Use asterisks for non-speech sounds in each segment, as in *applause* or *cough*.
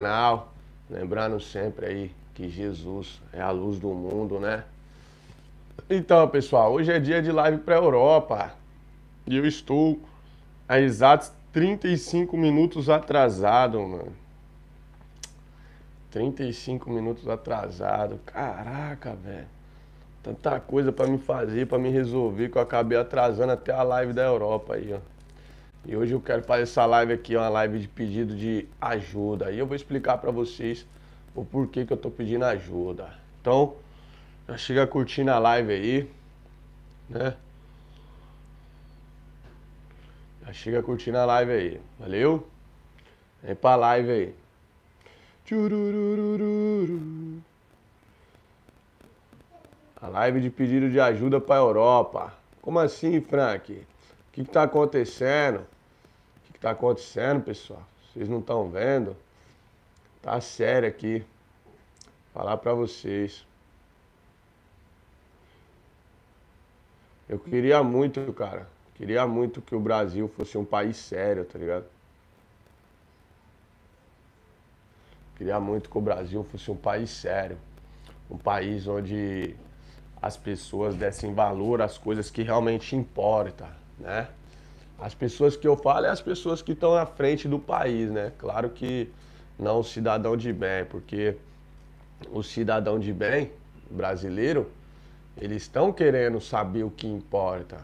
canal, lembrando sempre aí que Jesus é a luz do mundo, né? Então, pessoal, hoje é dia de live para a Europa e eu estou a exatos 35 minutos atrasado, mano. 35 minutos atrasado. Caraca, velho. Tanta coisa para me fazer, para me resolver que eu acabei atrasando até a live da Europa aí, ó. E hoje eu quero fazer essa live aqui, uma live de pedido de ajuda. E eu vou explicar para vocês o porquê que eu tô pedindo ajuda. Então, já chega curtindo a live aí, né? Já chega curtindo a live aí, valeu? Vem pra live aí. A live de pedido de ajuda para a Europa. Como assim, Frank? O que tá acontecendo? que tá acontecendo, pessoal. Vocês não estão vendo? Tá sério aqui. Falar para vocês. Eu queria muito, cara. Queria muito que o Brasil fosse um país sério, tá ligado? Queria muito que o Brasil fosse um país sério. Um país onde as pessoas dessem valor às coisas que realmente importam, né? As pessoas que eu falo é as pessoas que estão à frente do país, né? Claro que não o cidadão de bem, porque o cidadão de bem brasileiro, eles estão querendo saber o que importa,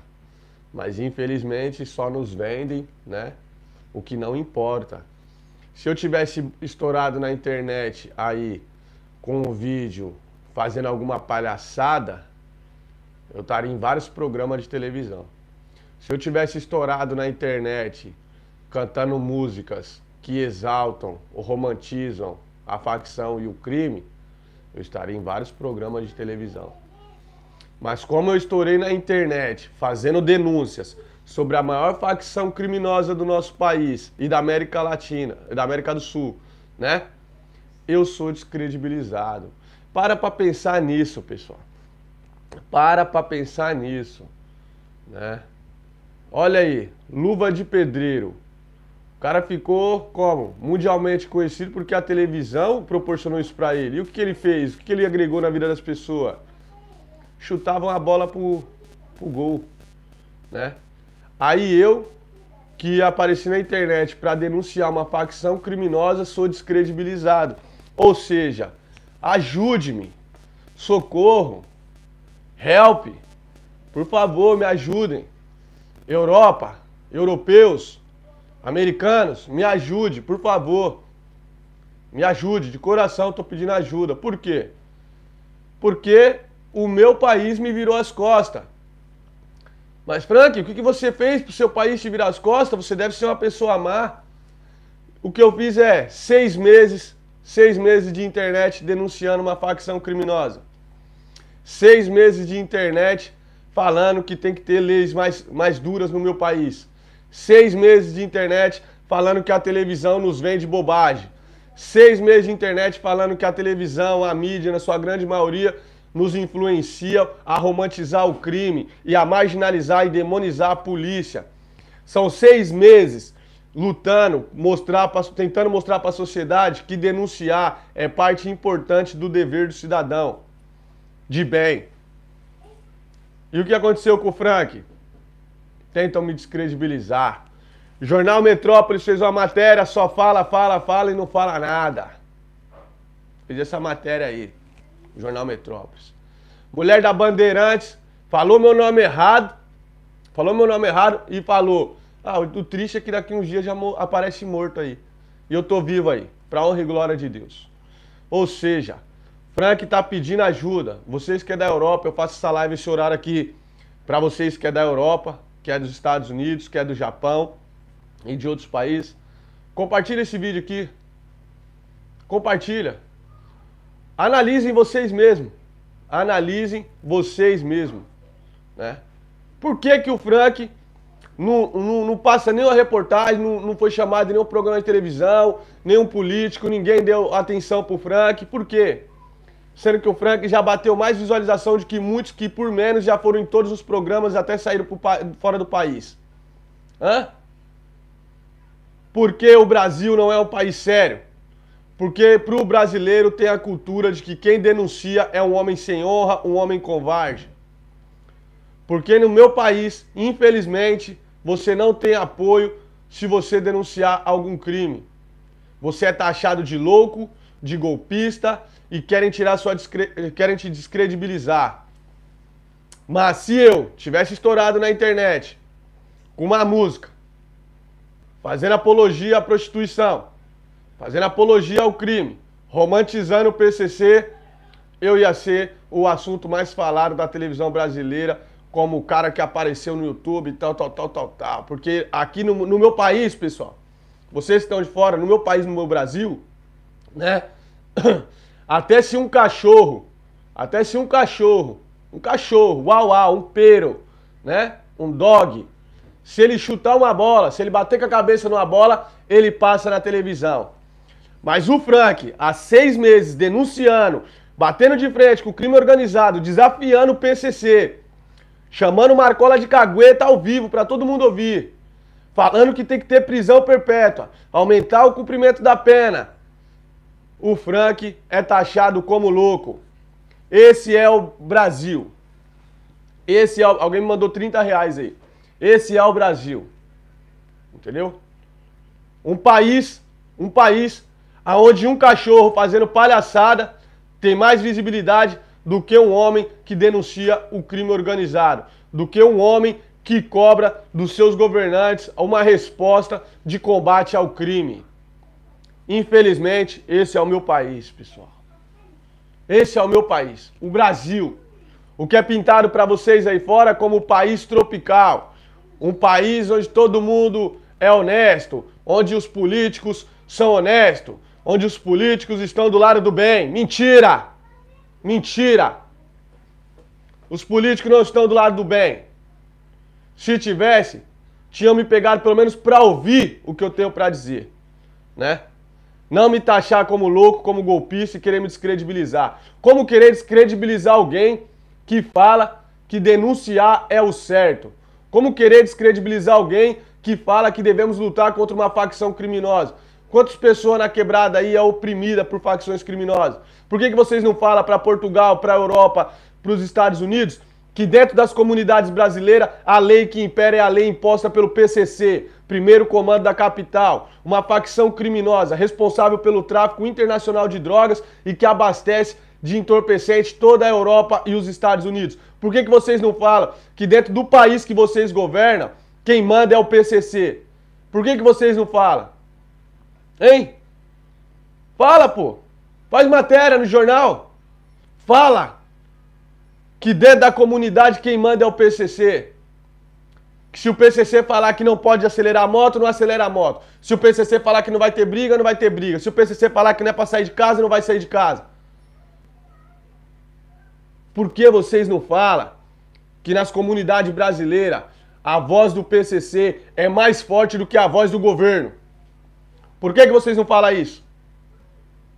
mas infelizmente só nos vendem, né? O que não importa. Se eu tivesse estourado na internet aí com um vídeo fazendo alguma palhaçada, eu estaria em vários programas de televisão. Se eu tivesse estourado na internet cantando músicas que exaltam ou romantizam a facção e o crime, eu estaria em vários programas de televisão. Mas como eu estourei na internet fazendo denúncias sobre a maior facção criminosa do nosso país e da América Latina, e da América do Sul, né? Eu sou descredibilizado. Para para pensar nisso, pessoal. Para para pensar nisso, né? Olha aí, luva de pedreiro. O cara ficou como? Mundialmente conhecido porque a televisão proporcionou isso para ele. E o que, que ele fez? O que, que ele agregou na vida das pessoas? Chutavam a bola pro, pro gol, né? Aí eu, que apareci na internet para denunciar uma facção criminosa, sou descredibilizado. Ou seja, ajude-me, socorro, help, por favor, me ajudem. Europa, europeus, americanos, me ajude, por favor. Me ajude, de coração estou pedindo ajuda. Por quê? Porque o meu país me virou as costas. Mas, Frank, o que você fez para o seu país te virar as costas? Você deve ser uma pessoa má. O que eu fiz é seis meses, seis meses de internet denunciando uma facção criminosa. Seis meses de internet falando que tem que ter leis mais, mais duras no meu país. Seis meses de internet falando que a televisão nos vende bobagem. Seis meses de internet falando que a televisão, a mídia, na sua grande maioria, nos influencia a romantizar o crime e a marginalizar e demonizar a polícia. São seis meses lutando, mostrar, tentando mostrar para a sociedade que denunciar é parte importante do dever do cidadão de bem. E o que aconteceu com o Frank? Tentam me descredibilizar. O Jornal Metrópolis fez uma matéria, só fala, fala, fala e não fala nada. Fez essa matéria aí, o Jornal Metrópolis. Mulher da Bandeirantes falou meu nome errado, falou meu nome errado e falou: Ah, o triste é que daqui uns dias já aparece morto aí. E eu tô vivo aí, pra honra e glória de Deus. Ou seja, Frank tá pedindo ajuda. Vocês que é da Europa, eu faço essa live esse horário aqui para vocês que é da Europa, que é dos Estados Unidos, que é do Japão e de outros países. Compartilha esse vídeo aqui. Compartilha. Analisem vocês mesmos. Analisem vocês mesmos. Né? Por que, que o Frank não, não, não passa nenhuma reportagem, não, não foi chamado em nenhum programa de televisão, nenhum político, ninguém deu atenção pro Frank? Por quê? sendo que o Frank já bateu mais visualização do que muitos que por menos já foram em todos os programas até saíram fora do país. Hã? Porque o Brasil não é um país sério. Porque pro brasileiro tem a cultura de que quem denuncia é um homem sem honra, um homem covarde. Porque no meu país, infelizmente, você não tem apoio se você denunciar algum crime. Você é taxado de louco, de golpista, e querem tirar sua eh, querem te descredibilizar. Mas se eu tivesse estourado na internet com uma música fazendo apologia à prostituição, fazendo apologia ao crime, romantizando o PCC, eu ia ser o assunto mais falado da televisão brasileira, como o cara que apareceu no YouTube e tal, tal, tal, tal, tal. Porque aqui no, no meu país, pessoal, vocês que estão de fora, no meu país, no meu Brasil, né? Até se um cachorro, até se um cachorro, um cachorro, uau, uau, um pero, né? Um dog. Se ele chutar uma bola, se ele bater com a cabeça numa bola, ele passa na televisão. Mas o Frank, há seis meses, denunciando, batendo de frente com o crime organizado, desafiando o PCC, chamando o Marcola de cagueta ao vivo para todo mundo ouvir, falando que tem que ter prisão perpétua, aumentar o cumprimento da pena, o Frank é taxado como louco. Esse é o Brasil. Esse é o... Alguém me mandou 30 reais aí. Esse é o Brasil. Entendeu? Um país, um país aonde um cachorro fazendo palhaçada tem mais visibilidade do que um homem que denuncia o crime organizado, do que um homem que cobra dos seus governantes uma resposta de combate ao crime. Infelizmente, esse é o meu país, pessoal. Esse é o meu país, o Brasil. O que é pintado para vocês aí fora como país tropical, um país onde todo mundo é honesto, onde os políticos são honestos, onde os políticos estão do lado do bem. Mentira! Mentira! Os políticos não estão do lado do bem. Se tivesse, tinham me pegado pelo menos para ouvir o que eu tenho para dizer, né? Não me taxar como louco, como golpista e querer me descredibilizar. Como querer descredibilizar alguém que fala que denunciar é o certo? Como querer descredibilizar alguém que fala que devemos lutar contra uma facção criminosa? Quantas pessoas na quebrada aí é oprimida por facções criminosas? Por que, que vocês não falam para Portugal, para a Europa, para os Estados Unidos que dentro das comunidades brasileiras a lei que impera é a lei imposta pelo PCC, primeiro comando da capital, uma facção criminosa responsável pelo tráfico internacional de drogas e que abastece de entorpecente toda a Europa e os Estados Unidos. Por que, que vocês não falam que dentro do país que vocês governam, quem manda é o PCC? Por que, que vocês não falam? Hein? Fala, pô! Faz matéria no jornal! Fala! que dentro da comunidade quem manda é o PCC. Que se o PCC falar que não pode acelerar a moto, não acelera a moto. Se o PCC falar que não vai ter briga, não vai ter briga. Se o PCC falar que não é para sair de casa, não vai sair de casa. Por que vocês não falam que nas comunidades brasileiras a voz do PCC é mais forte do que a voz do governo? Por que, que vocês não falam isso?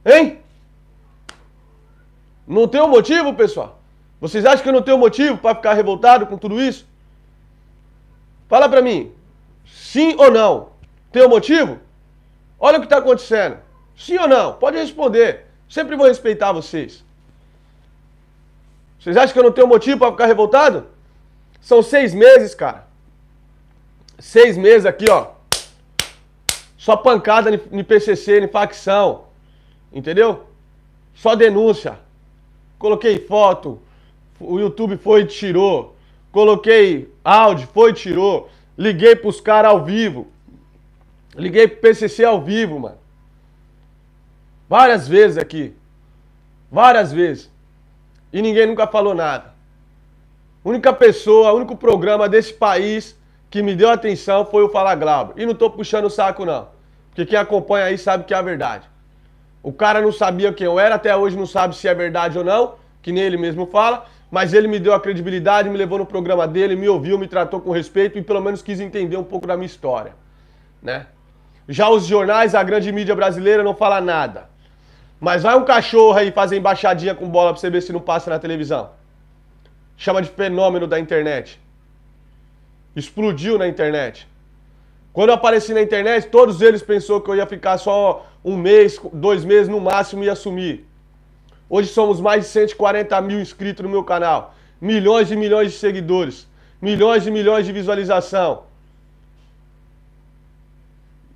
Hein? Não tem um motivo, pessoal? Vocês acham que eu não tenho motivo para ficar revoltado com tudo isso? Fala para mim, sim ou não? Tem motivo? Olha o que está acontecendo. Sim ou não? Pode responder. Sempre vou respeitar vocês. Vocês acham que eu não tenho motivo para ficar revoltado? São seis meses, cara. Seis meses aqui, ó. Só pancada em PCC, em facção. Entendeu? Só denúncia. Coloquei foto, o YouTube foi e tirou. Coloquei áudio, foi e tirou. Liguei pros caras ao vivo. Liguei pro PCC ao vivo, mano. Várias vezes aqui. Várias vezes. E ninguém nunca falou nada. Única pessoa, único programa desse país que me deu atenção foi o Fala Glauber. E não tô puxando o saco, não. Porque quem acompanha aí sabe que é a verdade. O cara não sabia quem eu era, até hoje não sabe se é verdade ou não, que nem ele mesmo fala mas ele me deu a credibilidade, me levou no programa dele, me ouviu, me tratou com respeito e pelo menos quis entender um pouco da minha história, né? Já os jornais, a grande mídia brasileira não fala nada. Mas vai um cachorro aí fazer embaixadinha com bola pra você ver se não passa na televisão. Chama de fenômeno da internet. Explodiu na internet. Quando eu apareci na internet, todos eles pensou que eu ia ficar só um mês, dois meses no máximo e ia sumir. Hoje somos mais de 140 mil inscritos no meu canal. Milhões e milhões de seguidores. Milhões e milhões de visualização.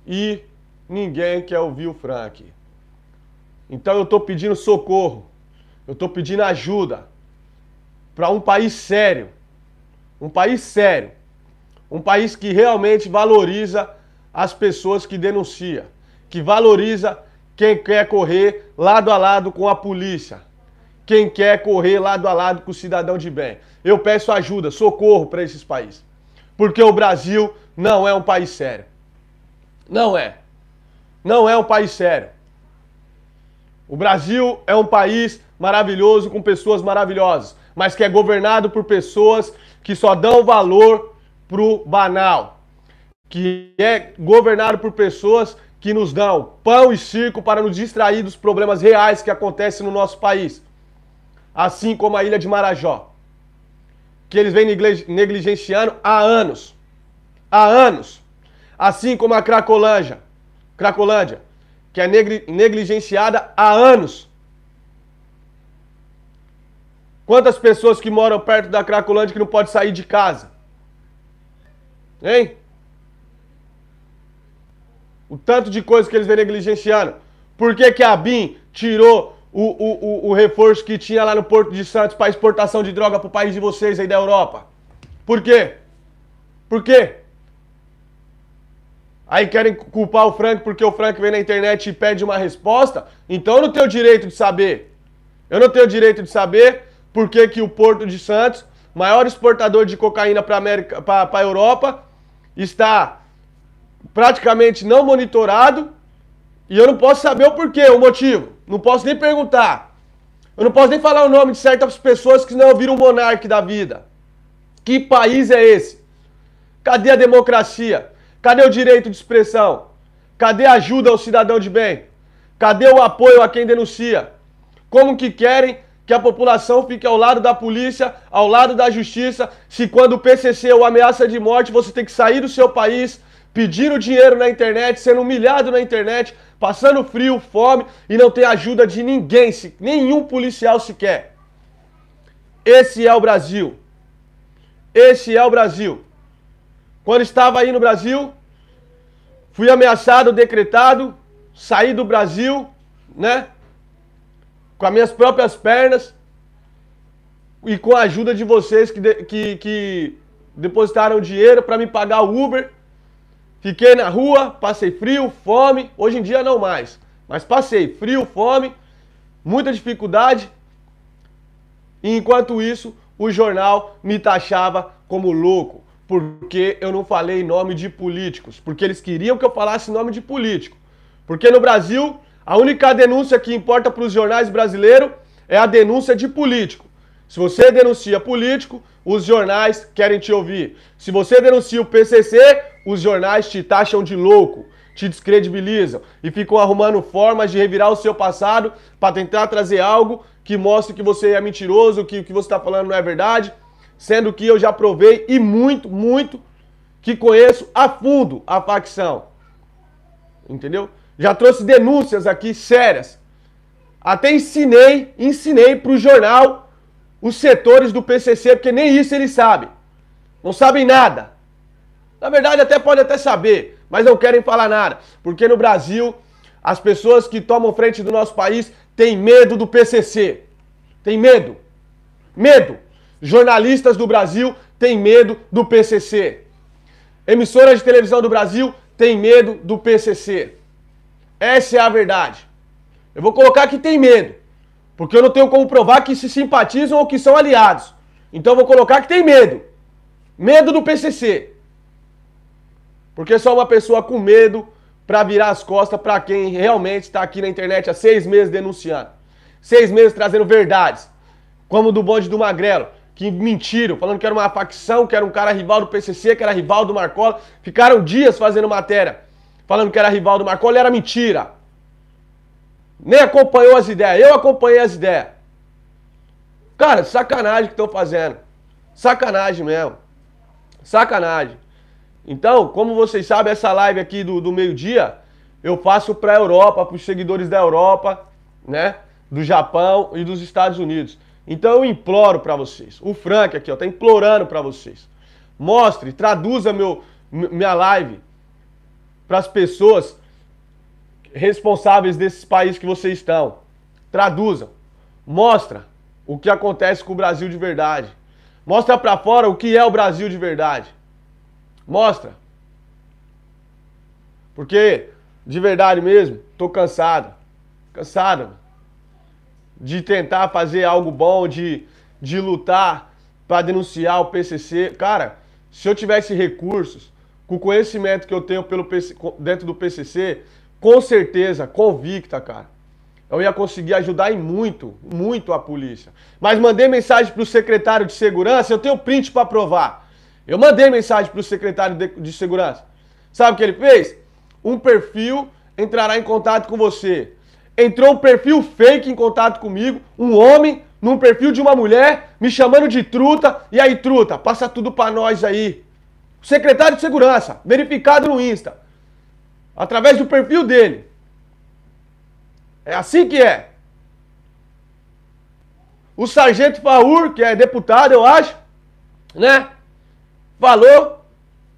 E ninguém quer ouvir o Frank. Então eu estou pedindo socorro. Eu estou pedindo ajuda. Para um país sério. Um país sério. Um país que realmente valoriza as pessoas que denuncia. Que valoriza quem quer correr lado a lado com a polícia? Quem quer correr lado a lado com o cidadão de bem? Eu peço ajuda, socorro para esses países. Porque o Brasil não é um país sério. Não é. Não é um país sério. O Brasil é um país maravilhoso com pessoas maravilhosas, mas que é governado por pessoas que só dão valor pro banal, que é governado por pessoas que nos dão pão e circo para nos distrair dos problemas reais que acontecem no nosso país, assim como a ilha de Marajó, que eles vêm negligenciando há anos. Há anos. Assim como a Cracolândia, Cracolândia que é negligenciada há anos. Quantas pessoas que moram perto da Cracolândia que não pode sair de casa? Hein? O tanto de coisa que eles vêm negligenciando. Por que, que a BIM tirou o, o, o, reforço que tinha lá no Porto de Santos para exportação de droga para o país de vocês aí da Europa? Por quê? Por quê? Aí querem culpar o Frank porque o Frank vem na internet e pede uma resposta? Então eu não tenho direito de saber. Eu não tenho direito de saber por que, que o Porto de Santos, maior exportador de cocaína para a Europa, está praticamente não monitorado e eu não posso saber o porquê, o motivo. Não posso nem perguntar. Eu não posso nem falar o nome de certas pessoas que não viram o monarca da vida. Que país é esse? Cadê a democracia? Cadê o direito de expressão? Cadê a ajuda ao cidadão de bem? Cadê o apoio a quem denuncia? Como que querem que a população fique ao lado da polícia, ao lado da justiça, se quando o PCC ou ameaça de morte, você tem que sair do seu país, pedindo dinheiro na internet, sendo humilhado na internet, passando frio, fome e não ter ajuda de ninguém, nenhum policial sequer. Esse é o Brasil. Esse é o Brasil. Quando estava aí no Brasil, fui ameaçado, decretado, saí do Brasil, né? Com as minhas próprias pernas e com a ajuda de vocês que, de, que, que depositaram dinheiro para me pagar o Uber Fiquei na rua, passei frio, fome, hoje em dia não mais, mas passei frio, fome, muita dificuldade. E enquanto isso, o jornal me taxava como louco, porque eu não falei nome de políticos, porque eles queriam que eu falasse nome de político. Porque no Brasil, a única denúncia que importa para os jornais brasileiros é a denúncia de político. Se você denuncia político, os jornais querem te ouvir. Se você denuncia o PCC, os jornais te taxam de louco, te descredibilizam e ficam arrumando formas de revirar o seu passado para tentar trazer algo que mostre que você é mentiroso, que o que você está falando não é verdade, sendo que eu já provei e muito, muito que conheço a fundo a facção. Entendeu? Já trouxe denúncias aqui sérias. Até ensinei, ensinei para o jornal os setores do PCC, porque nem isso eles sabem. Não sabem nada. Na verdade, até pode até saber, mas não querem falar nada, porque no Brasil as pessoas que tomam frente do nosso país têm medo do PCC. Tem medo. Medo. Jornalistas do Brasil têm medo do PCC. Emissoras de televisão do Brasil têm medo do PCC. Essa é a verdade. Eu vou colocar que tem medo, porque eu não tenho como provar que se simpatizam ou que são aliados. Então eu vou colocar que tem medo. Medo do PCC. Porque só uma pessoa com medo para virar as costas para quem realmente está aqui na internet há seis meses denunciando. Seis meses trazendo verdades. Como do bonde do Magrelo, que mentiram, falando que era uma facção, que era um cara rival do PCC, que era rival do Marcola. Ficaram dias fazendo matéria, falando que era rival do Marcola e era mentira. Nem acompanhou as ideias. Eu acompanhei as ideias. Cara, sacanagem que estão fazendo. Sacanagem mesmo. Sacanagem. Então, como vocês sabem, essa live aqui do, do meio-dia eu faço para a Europa, para os seguidores da Europa, né? Do Japão e dos Estados Unidos. Então eu imploro para vocês. O Frank aqui, ó, tá implorando para vocês. Mostre, traduza meu, minha live para as pessoas responsáveis desses países que vocês estão. Traduza, Mostra o que acontece com o Brasil de verdade. Mostra para fora o que é o Brasil de verdade. Mostra. Porque, de verdade mesmo, tô cansado. Cansado de tentar fazer algo bom, de, de lutar para denunciar o PCC. Cara, se eu tivesse recursos, com o conhecimento que eu tenho pelo PC, dentro do PCC, com certeza, convicta, cara, eu ia conseguir ajudar e muito, muito a polícia. Mas mandei mensagem para o secretário de segurança, eu tenho print para provar. Eu mandei mensagem para o secretário de, de segurança. Sabe o que ele fez? Um perfil entrará em contato com você. Entrou um perfil fake em contato comigo, um homem num perfil de uma mulher me chamando de truta. E aí, truta, passa tudo para nós aí. Secretário de Segurança, verificado no Insta. Através do perfil dele. É assim que é. O sargento Faur, que é deputado, eu acho, né? falou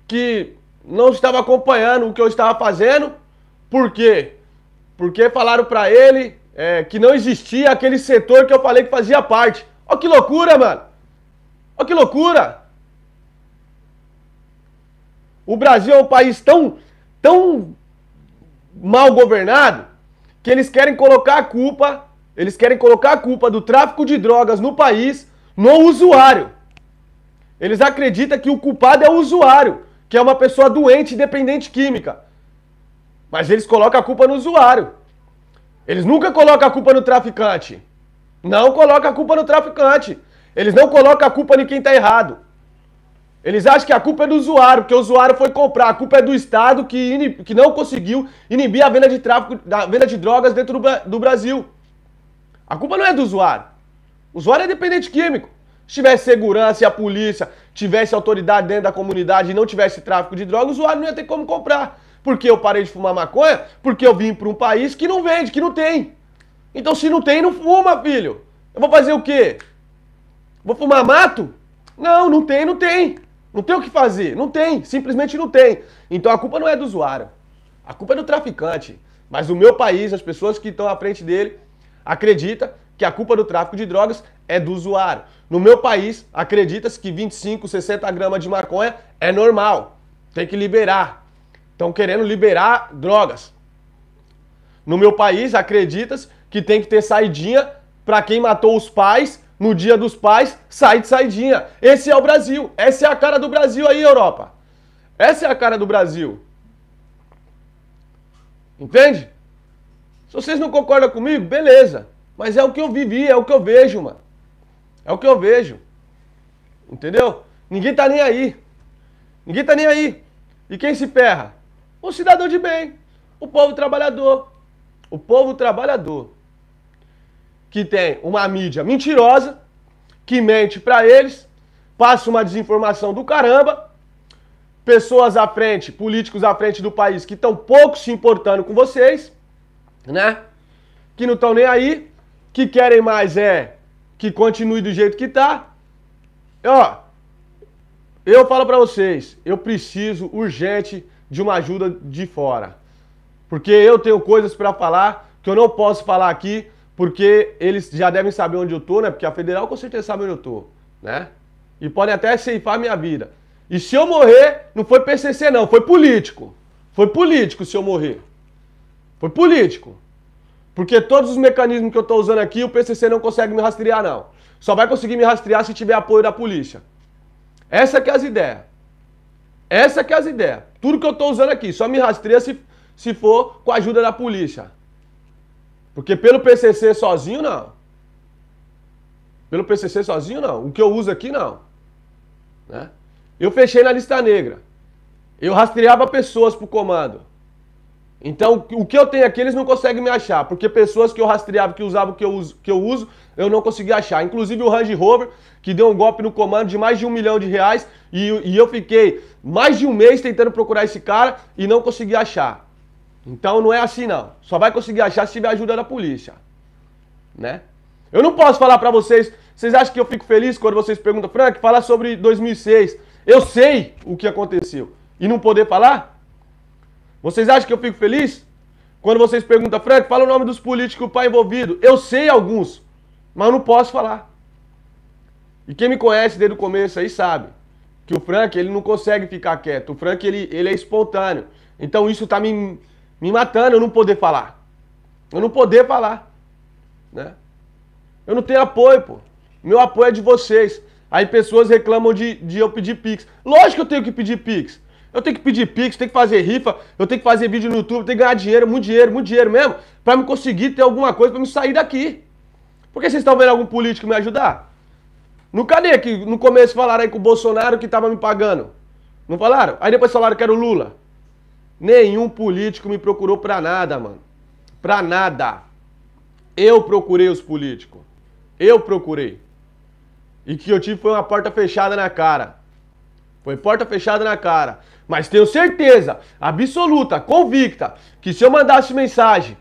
que não estava acompanhando o que eu estava fazendo. Por quê? Porque falaram para ele é, que não existia aquele setor que eu falei que fazia parte. Ó que loucura, mano! Ó que loucura! O Brasil é um país tão, tão mal governado que eles querem colocar a culpa, eles querem colocar a culpa do tráfico de drogas no país no usuário. Eles acreditam que o culpado é o usuário, que é uma pessoa doente e dependente química. Mas eles colocam a culpa no usuário. Eles nunca colocam a culpa no traficante. Não colocam a culpa no traficante. Eles não colocam a culpa em quem está errado. Eles acham que a culpa é do usuário, porque o usuário foi comprar. A culpa é do Estado que, inib... que não conseguiu inibir a venda de tráfico, a venda de drogas dentro do, do Brasil. A culpa não é do usuário. O usuário é dependente químico. Se tivesse segurança e a polícia tivesse autoridade dentro da comunidade e não tivesse tráfico de drogas, o usuário não ia ter como comprar. Porque eu parei de fumar maconha, porque eu vim para um país que não vende, que não tem. Então se não tem, não fuma, filho. Eu vou fazer o quê? Vou fumar mato? Não, não tem, não tem. Não tem o que fazer, não tem, simplesmente não tem. Então a culpa não é do usuário. A culpa é do traficante. Mas o meu país, as pessoas que estão à frente dele, acredita que a culpa do tráfico de drogas é do usuário. No meu país, acredita-se que 25, 60 gramas de maconha é normal. Tem que liberar. Estão querendo liberar drogas. No meu país, acredita-se que tem que ter saidinha para quem matou os pais no dia dos pais, sai de saidinha. Esse é o Brasil. Essa é a cara do Brasil aí, Europa. Essa é a cara do Brasil. Entende? Se vocês não concordam comigo, beleza. Mas é o que eu vivi, é o que eu vejo, mano. É o que eu vejo. Entendeu? Ninguém tá nem aí. Ninguém tá nem aí. E quem se perra? O cidadão de bem. O povo trabalhador. O povo trabalhador. Que tem uma mídia mentirosa, que mente para eles, passa uma desinformação do caramba. Pessoas à frente, políticos à frente do país que estão pouco se importando com vocês, né? Que não estão nem aí que querem mais é que continue do jeito que tá. Ó, eu falo para vocês, eu preciso urgente de uma ajuda de fora. Porque eu tenho coisas para falar que eu não posso falar aqui, porque eles já devem saber onde eu tô, né? Porque a federal com certeza sabe onde eu tô, né? E podem até ceifar minha vida. E se eu morrer, não foi PCC não, foi político. Foi político se eu morrer. Foi político. Porque todos os mecanismos que eu estou usando aqui, o PCC não consegue me rastrear, não. Só vai conseguir me rastrear se tiver apoio da polícia. Essa que é as ideias. Essa que é as ideias. Tudo que eu estou usando aqui, só me rastreia se, se for com a ajuda da polícia. Porque pelo PCC sozinho, não. Pelo PCC sozinho, não. O que eu uso aqui, não. Né? Eu fechei na lista negra. Eu rastreava pessoas pro comando. Então, o que eu tenho aqui, eles não conseguem me achar, porque pessoas que eu rastreava, que usavam o que eu uso, que eu, uso eu não consegui achar. Inclusive o Range Rover, que deu um golpe no comando de mais de um milhão de reais, e, e eu fiquei mais de um mês tentando procurar esse cara e não consegui achar. Então não é assim não. Só vai conseguir achar se tiver ajuda da polícia, né? Eu não posso falar para vocês, vocês acham que eu fico feliz quando vocês perguntam, Frank, falar sobre 2006. Eu sei o que aconteceu. E não poder falar? Vocês acham que eu fico feliz? Quando vocês perguntam, Frank, fala o nome dos políticos o pai envolvido. Eu sei alguns, mas não posso falar. E quem me conhece desde o começo aí sabe que o Frank, ele não consegue ficar quieto. O Frank, ele, ele é espontâneo. Então isso tá me, me matando, eu não poder falar. Eu não poder falar, né? Eu não tenho apoio, pô. Meu apoio é de vocês. Aí pessoas reclamam de, de eu pedir Pix. Lógico que eu tenho que pedir Pix. Eu tenho que pedir pix, tenho que fazer rifa, eu tenho que fazer vídeo no YouTube, tenho que ganhar dinheiro, muito dinheiro, muito dinheiro mesmo, para me conseguir ter alguma coisa para me sair daqui. Porque vocês estão vendo algum político me ajudar? No cadê que no começo falaram aí com o Bolsonaro que tava me pagando? Não falaram? Aí depois falaram que era o Lula. Nenhum político me procurou pra nada, mano. Pra nada. Eu procurei os políticos. Eu procurei. E que eu tive foi uma porta fechada na cara. Põe porta fechada na cara. Mas tenho certeza, absoluta, convicta, que se eu mandasse mensagem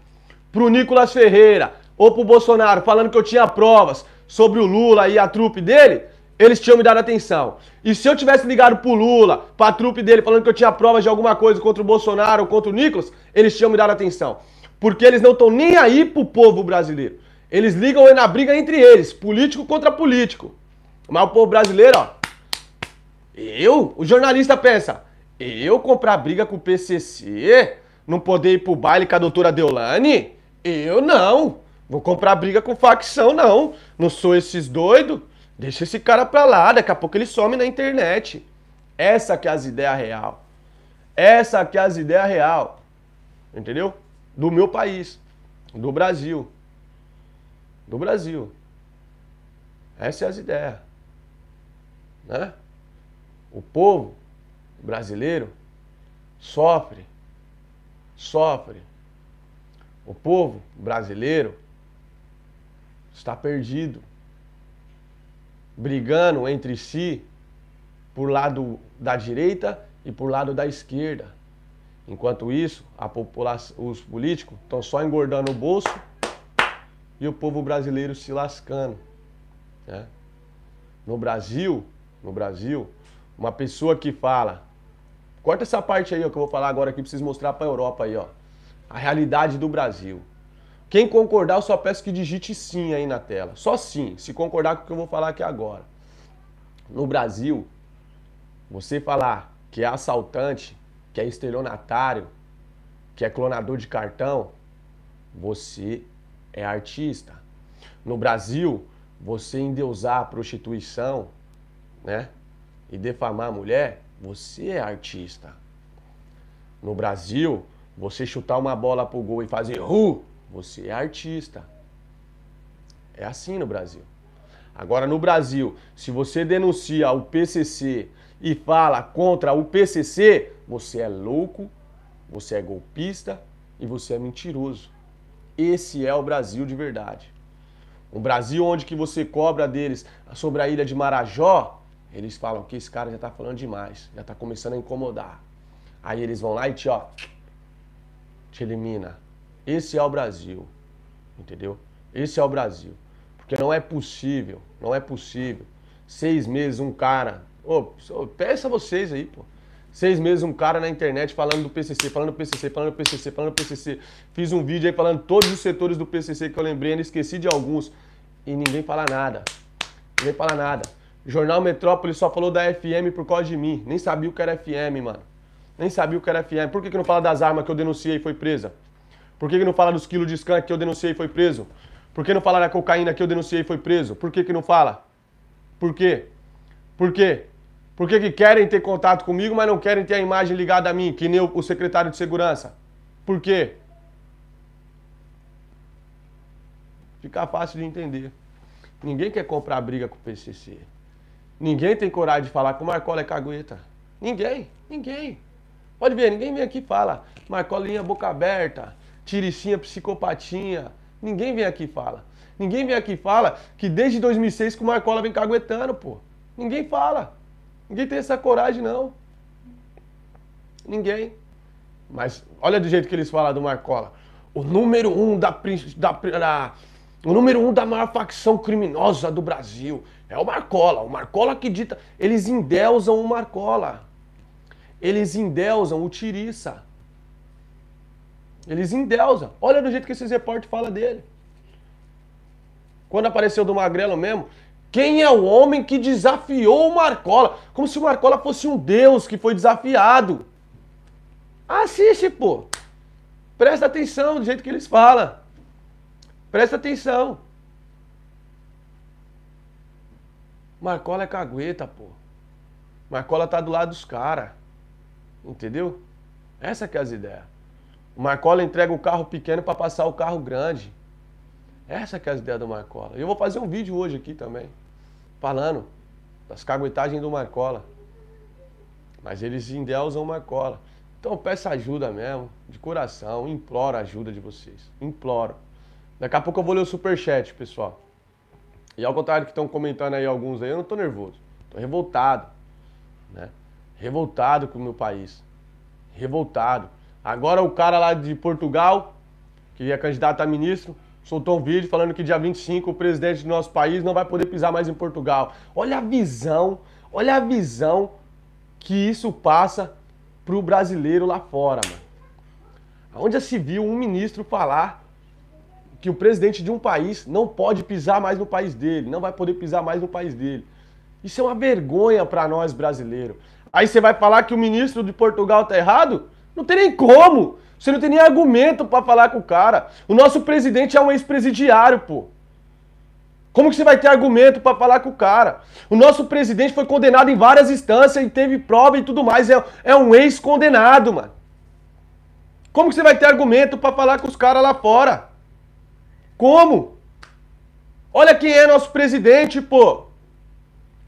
pro Nicolas Ferreira ou pro Bolsonaro falando que eu tinha provas sobre o Lula e a trupe dele, eles tinham me dado atenção. E se eu tivesse ligado pro Lula, pra trupe dele, falando que eu tinha provas de alguma coisa contra o Bolsonaro ou contra o Nicolas, eles tinham me dado atenção. Porque eles não estão nem aí pro povo brasileiro. Eles ligam na briga entre eles, político contra político. Mas o povo brasileiro, ó, eu? O jornalista pensa, eu comprar briga com o PCC? Não poder ir pro baile com a doutora Deolane? Eu não. Vou comprar briga com facção, não. Não sou esses doido. Deixa esse cara pra lá, daqui a pouco ele some na internet. Essa que é as ideias real. Essa que é as ideias real. Entendeu? Do meu país. Do Brasil. Do Brasil. Essa é as ideias. Né? O povo brasileiro sofre, sofre. O povo brasileiro está perdido, brigando entre si por lado da direita e por lado da esquerda. Enquanto isso, os políticos estão só engordando o bolso e o povo brasileiro se lascando. Né? No Brasil, no Brasil, uma pessoa que fala, corta essa parte aí ó, que eu vou falar agora aqui, preciso mostrar para a Europa aí, ó, a realidade do Brasil. Quem concordar, eu só peço que digite sim aí na tela. Só sim, se concordar com o que eu vou falar aqui agora. No Brasil, você falar que é assaltante, que é estelionatário, que é clonador de cartão, você é artista. No Brasil, você endeusar a prostituição, né? e defamar a mulher, você é artista. No Brasil, você chutar uma bola pro gol e fazer ru, você é artista. É assim no Brasil. Agora, no Brasil, se você denuncia o PCC e fala contra o PCC, você é louco, você é golpista e você é mentiroso. Esse é o Brasil de verdade. Um Brasil onde que você cobra deles sobre a ilha de Marajó, eles falam que esse cara já está falando demais, já está começando a incomodar. Aí eles vão lá e te, ó, te elimina. Esse é o Brasil, entendeu? Esse é o Brasil. Porque não é possível, não é possível. Seis meses um cara, ô, peça vocês aí, pô. Seis meses um cara na internet falando do PCC, falando do PCC, falando do PCC, falando do PCC. Fiz um vídeo aí falando todos os setores do PCC que eu lembrei, ainda esqueci de alguns. E ninguém fala nada. Ninguém fala nada. Jornal Metrópole só falou da FM por causa de mim. Nem sabia o que era FM, mano. Nem sabia o que era FM. Por que, que não fala das armas que eu denunciei e foi presa? Por que, que não fala dos quilos de skunk que eu denunciei e foi preso? Por que não fala da cocaína que eu denunciei e foi preso? Por que, que não fala? Por quê? Por quê? Por que, que querem ter contato comigo, mas não querem ter a imagem ligada a mim, que nem o secretário de segurança? Por quê? Fica fácil de entender. Ninguém quer comprar briga com o PCC. Ninguém tem coragem de falar que o Marcola é cagueta. Ninguém, ninguém. Pode ver, ninguém vem aqui e fala Marcolinha boca aberta, tiricinha psicopatinha. Ninguém vem aqui e fala. Ninguém vem aqui e fala que desde 2006 que o Marcola vem caguetando, pô. Ninguém fala. Ninguém tem essa coragem, não. Ninguém. Mas olha do jeito que eles falam do Marcola. O número um da, da, da o número um da maior facção criminosa do Brasil. É o Marcola, o Marcola que dita. Eles endeusam o Marcola. Eles endeusam o Tiriça. Eles endeusam. Olha do jeito que esses repórteres falam dele. Quando apareceu do Magrelo mesmo, quem é o homem que desafiou o Marcola? Como se o Marcola fosse um deus que foi desafiado. Assiste, pô. Presta atenção do jeito que eles falam. Presta atenção. Marcola é cagueta, pô. Marcola tá do lado dos caras. Entendeu? Essa que é as ideias. Marcola entrega o carro pequeno para passar o carro grande. Essa que é as ideias do Marcola. Eu vou fazer um vídeo hoje aqui também, falando das caguetagens do Marcola. Mas eles endeusam o Marcola. Então peço ajuda mesmo, de coração, imploro a ajuda de vocês. Imploro. Daqui a pouco eu vou ler o superchat, pessoal. E ao contrário do que estão comentando aí alguns aí, eu não estou nervoso. Estou revoltado. Né? Revoltado com o meu país. Revoltado. Agora o cara lá de Portugal, que é candidato a ministro, soltou um vídeo falando que dia 25 o presidente do nosso país não vai poder pisar mais em Portugal. Olha a visão, olha a visão que isso passa pro brasileiro lá fora, mano. Onde já se viu um ministro falar que o presidente de um país não pode pisar mais no país dele, não vai poder pisar mais no país dele. Isso é uma vergonha para nós brasileiros. Aí você vai falar que o ministro de Portugal tá errado? Não tem nem como. Você não tem nem argumento para falar com o cara. O nosso presidente é um ex-presidiário, pô. Como que você vai ter argumento para falar com o cara? O nosso presidente foi condenado em várias instâncias e teve prova e tudo mais. É, é um ex-condenado, mano. Como que você vai ter argumento para falar com os caras lá fora? Como? Olha quem é nosso presidente, pô.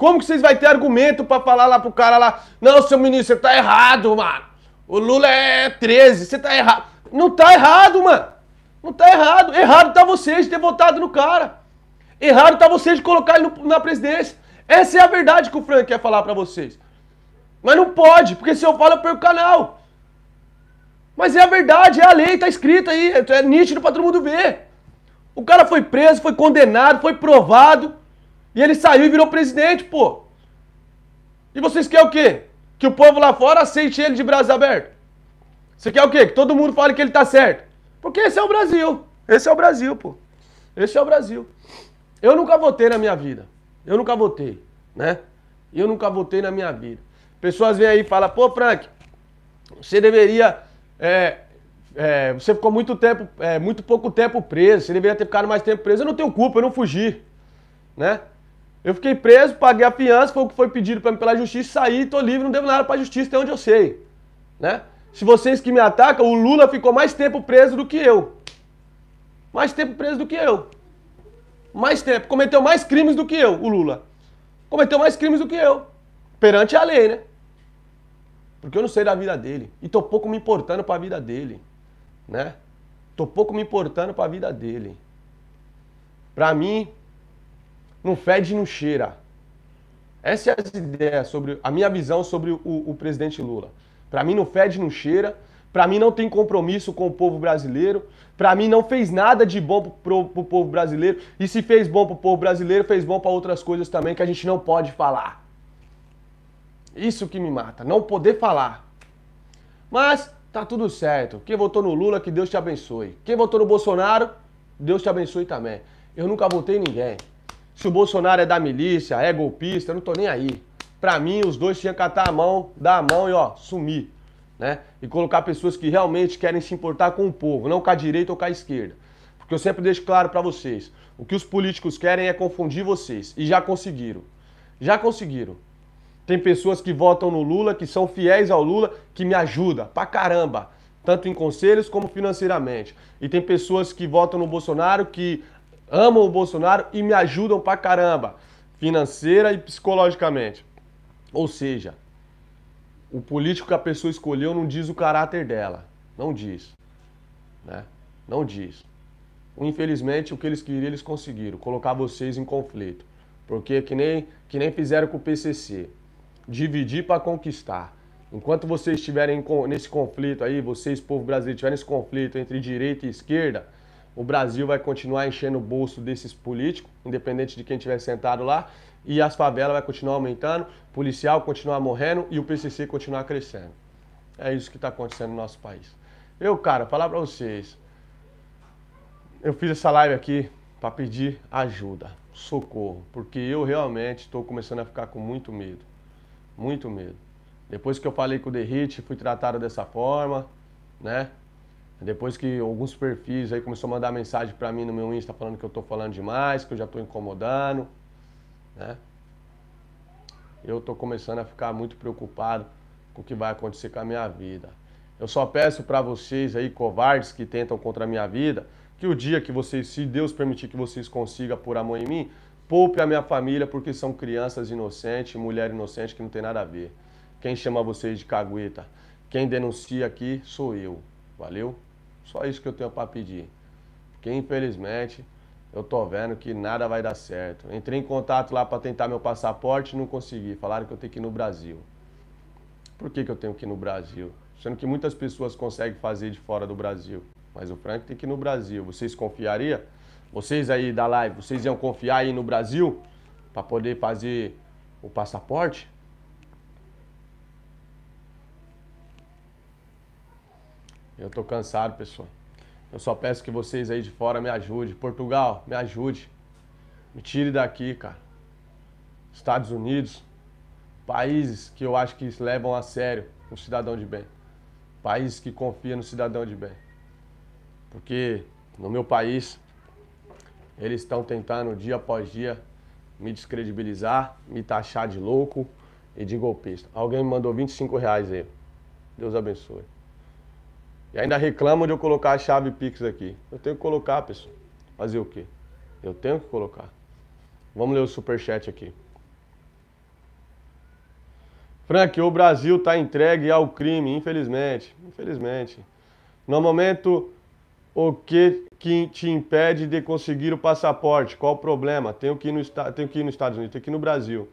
Como que vocês vão ter argumento para falar lá pro cara lá, não, seu ministro, você tá errado, mano. O Lula é 13, você tá errado. Não tá errado, mano. Não tá errado. Errado tá vocês de ter votado no cara. Errado tá vocês de colocar ele no, na presidência. Essa é a verdade que o Frank quer falar para vocês. Mas não pode, porque se eu falo, eu perco o canal. Mas é a verdade, é a lei, tá escrita aí, é, é nítido pra todo mundo ver. O cara foi preso, foi condenado, foi provado. E ele saiu e virou presidente, pô. E vocês querem o quê? Que o povo lá fora aceite ele de braços abertos? Você quer o quê? Que todo mundo fale que ele tá certo. Porque esse é o Brasil. Esse é o Brasil, pô. Esse é o Brasil. Eu nunca votei na minha vida. Eu nunca votei, né? Eu nunca votei na minha vida. Pessoas vêm aí e falam, pô, Frank, você deveria é, é, você ficou muito tempo, é, muito pouco tempo preso, você deveria ter ficado mais tempo preso. Eu não tenho culpa, eu não fugi, né? Eu fiquei preso, paguei a fiança, foi o que foi pedido para mim pela justiça, saí, tô livre, não devo nada para a justiça, até onde eu sei, né? Se vocês que me atacam, o Lula ficou mais tempo preso do que eu. Mais tempo preso do que eu. Mais tempo, cometeu mais crimes do que eu, o Lula. Cometeu mais crimes do que eu, perante a lei, né? Porque eu não sei da vida dele e tô pouco me importando para a vida dele né? Tô pouco me importando para a vida dele. Para mim, não fede, não cheira. Essa é a ideia sobre a minha visão sobre o, o presidente Lula. Para mim, não fede, não cheira. Para mim, não tem compromisso com o povo brasileiro. Para mim, não fez nada de bom para o povo brasileiro. E se fez bom para o povo brasileiro, fez bom para outras coisas também que a gente não pode falar. Isso que me mata, não poder falar. Mas tá tudo certo. Quem votou no Lula, que Deus te abençoe. Quem votou no Bolsonaro, Deus te abençoe também. Eu nunca votei em ninguém. Se o Bolsonaro é da milícia, é golpista, eu não tô nem aí. Pra mim, os dois tinham que catar a mão, dar a mão e ó, sumir. Né? E colocar pessoas que realmente querem se importar com o povo, não com a direita ou com a esquerda. Porque eu sempre deixo claro para vocês, o que os políticos querem é confundir vocês. E já conseguiram. Já conseguiram. Tem pessoas que votam no Lula, que são fiéis ao Lula, que me ajuda pra caramba, tanto em conselhos como financeiramente. E tem pessoas que votam no Bolsonaro, que amam o Bolsonaro e me ajudam pra caramba, financeira e psicologicamente. Ou seja, o político que a pessoa escolheu não diz o caráter dela. Não diz. Né? Não diz. Infelizmente, o que eles queriam, eles conseguiram colocar vocês em conflito. Porque que nem, que nem fizeram com o PCC dividir para conquistar. Enquanto vocês estiverem nesse conflito aí, vocês, povo brasileiro, estiverem nesse conflito entre direita e esquerda, o Brasil vai continuar enchendo o bolso desses políticos, independente de quem estiver sentado lá, e as favelas vai continuar aumentando, policial continuar morrendo e o PCC continuar crescendo. É isso que está acontecendo no nosso país. Eu, cara, falar para vocês, eu fiz essa live aqui para pedir ajuda, socorro, porque eu realmente estou começando a ficar com muito medo muito medo. Depois que eu falei com o Derrite, fui tratado dessa forma, né? Depois que alguns perfis aí começou a mandar mensagem para mim no meu Insta falando que eu tô falando demais, que eu já tô incomodando, né? Eu tô começando a ficar muito preocupado com o que vai acontecer com a minha vida. Eu só peço para vocês aí covardes que tentam contra a minha vida, que o dia que vocês, se Deus permitir que vocês consigam por amor em mim, Poupe a minha família porque são crianças inocentes, mulher inocente que não tem nada a ver. Quem chama vocês de cagueta, quem denuncia aqui sou eu. Valeu? Só isso que eu tenho para pedir. Porque infelizmente eu tô vendo que nada vai dar certo. Entrei em contato lá para tentar meu passaporte, e não consegui. Falaram que eu tenho que ir no Brasil. Por que, que eu tenho que ir no Brasil? Sendo que muitas pessoas conseguem fazer de fora do Brasil. Mas o Frank tem que ir no Brasil. Vocês confiariam? vocês aí da live, vocês iam confiar aí no Brasil para poder fazer o passaporte? Eu tô cansado, pessoal. Eu só peço que vocês aí de fora me ajudem. Portugal, me ajude. Me tire daqui, cara. Estados Unidos, países que eu acho que levam a sério o cidadão de bem. Países que confiam no cidadão de bem. Porque no meu país eles estão tentando dia após dia me descredibilizar, me taxar de louco e de golpista. Alguém me mandou 25 reais aí. Deus abençoe. E ainda reclamam de eu colocar a chave Pix aqui. Eu tenho que colocar, pessoal. Fazer o quê? Eu tenho que colocar. Vamos ler o superchat aqui. Frank, o Brasil está entregue ao crime, infelizmente. Infelizmente. No momento o que, que te impede de conseguir o passaporte? Qual o problema? Tenho que, ir no, tenho que ir nos Estados Unidos, tenho que ir no Brasil.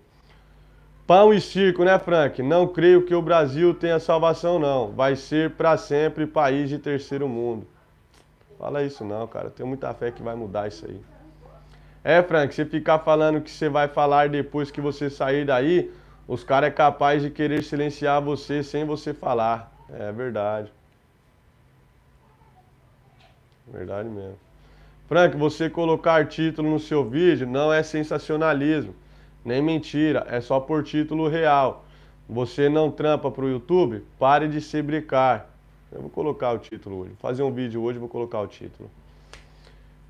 Pão e circo, né, Frank? Não creio que o Brasil tenha salvação, não. Vai ser para sempre país de terceiro mundo. Fala isso não, cara. Tenho muita fé que vai mudar isso aí. É, Frank, você ficar falando que você vai falar depois que você sair daí, os caras é capaz de querer silenciar você sem você falar. É verdade. Verdade mesmo. Frank, você colocar título no seu vídeo não é sensacionalismo, nem mentira, é só por título real. Você não trampa para o YouTube? Pare de se brincar. Eu vou colocar o título hoje. Fazer um vídeo hoje, vou colocar o título.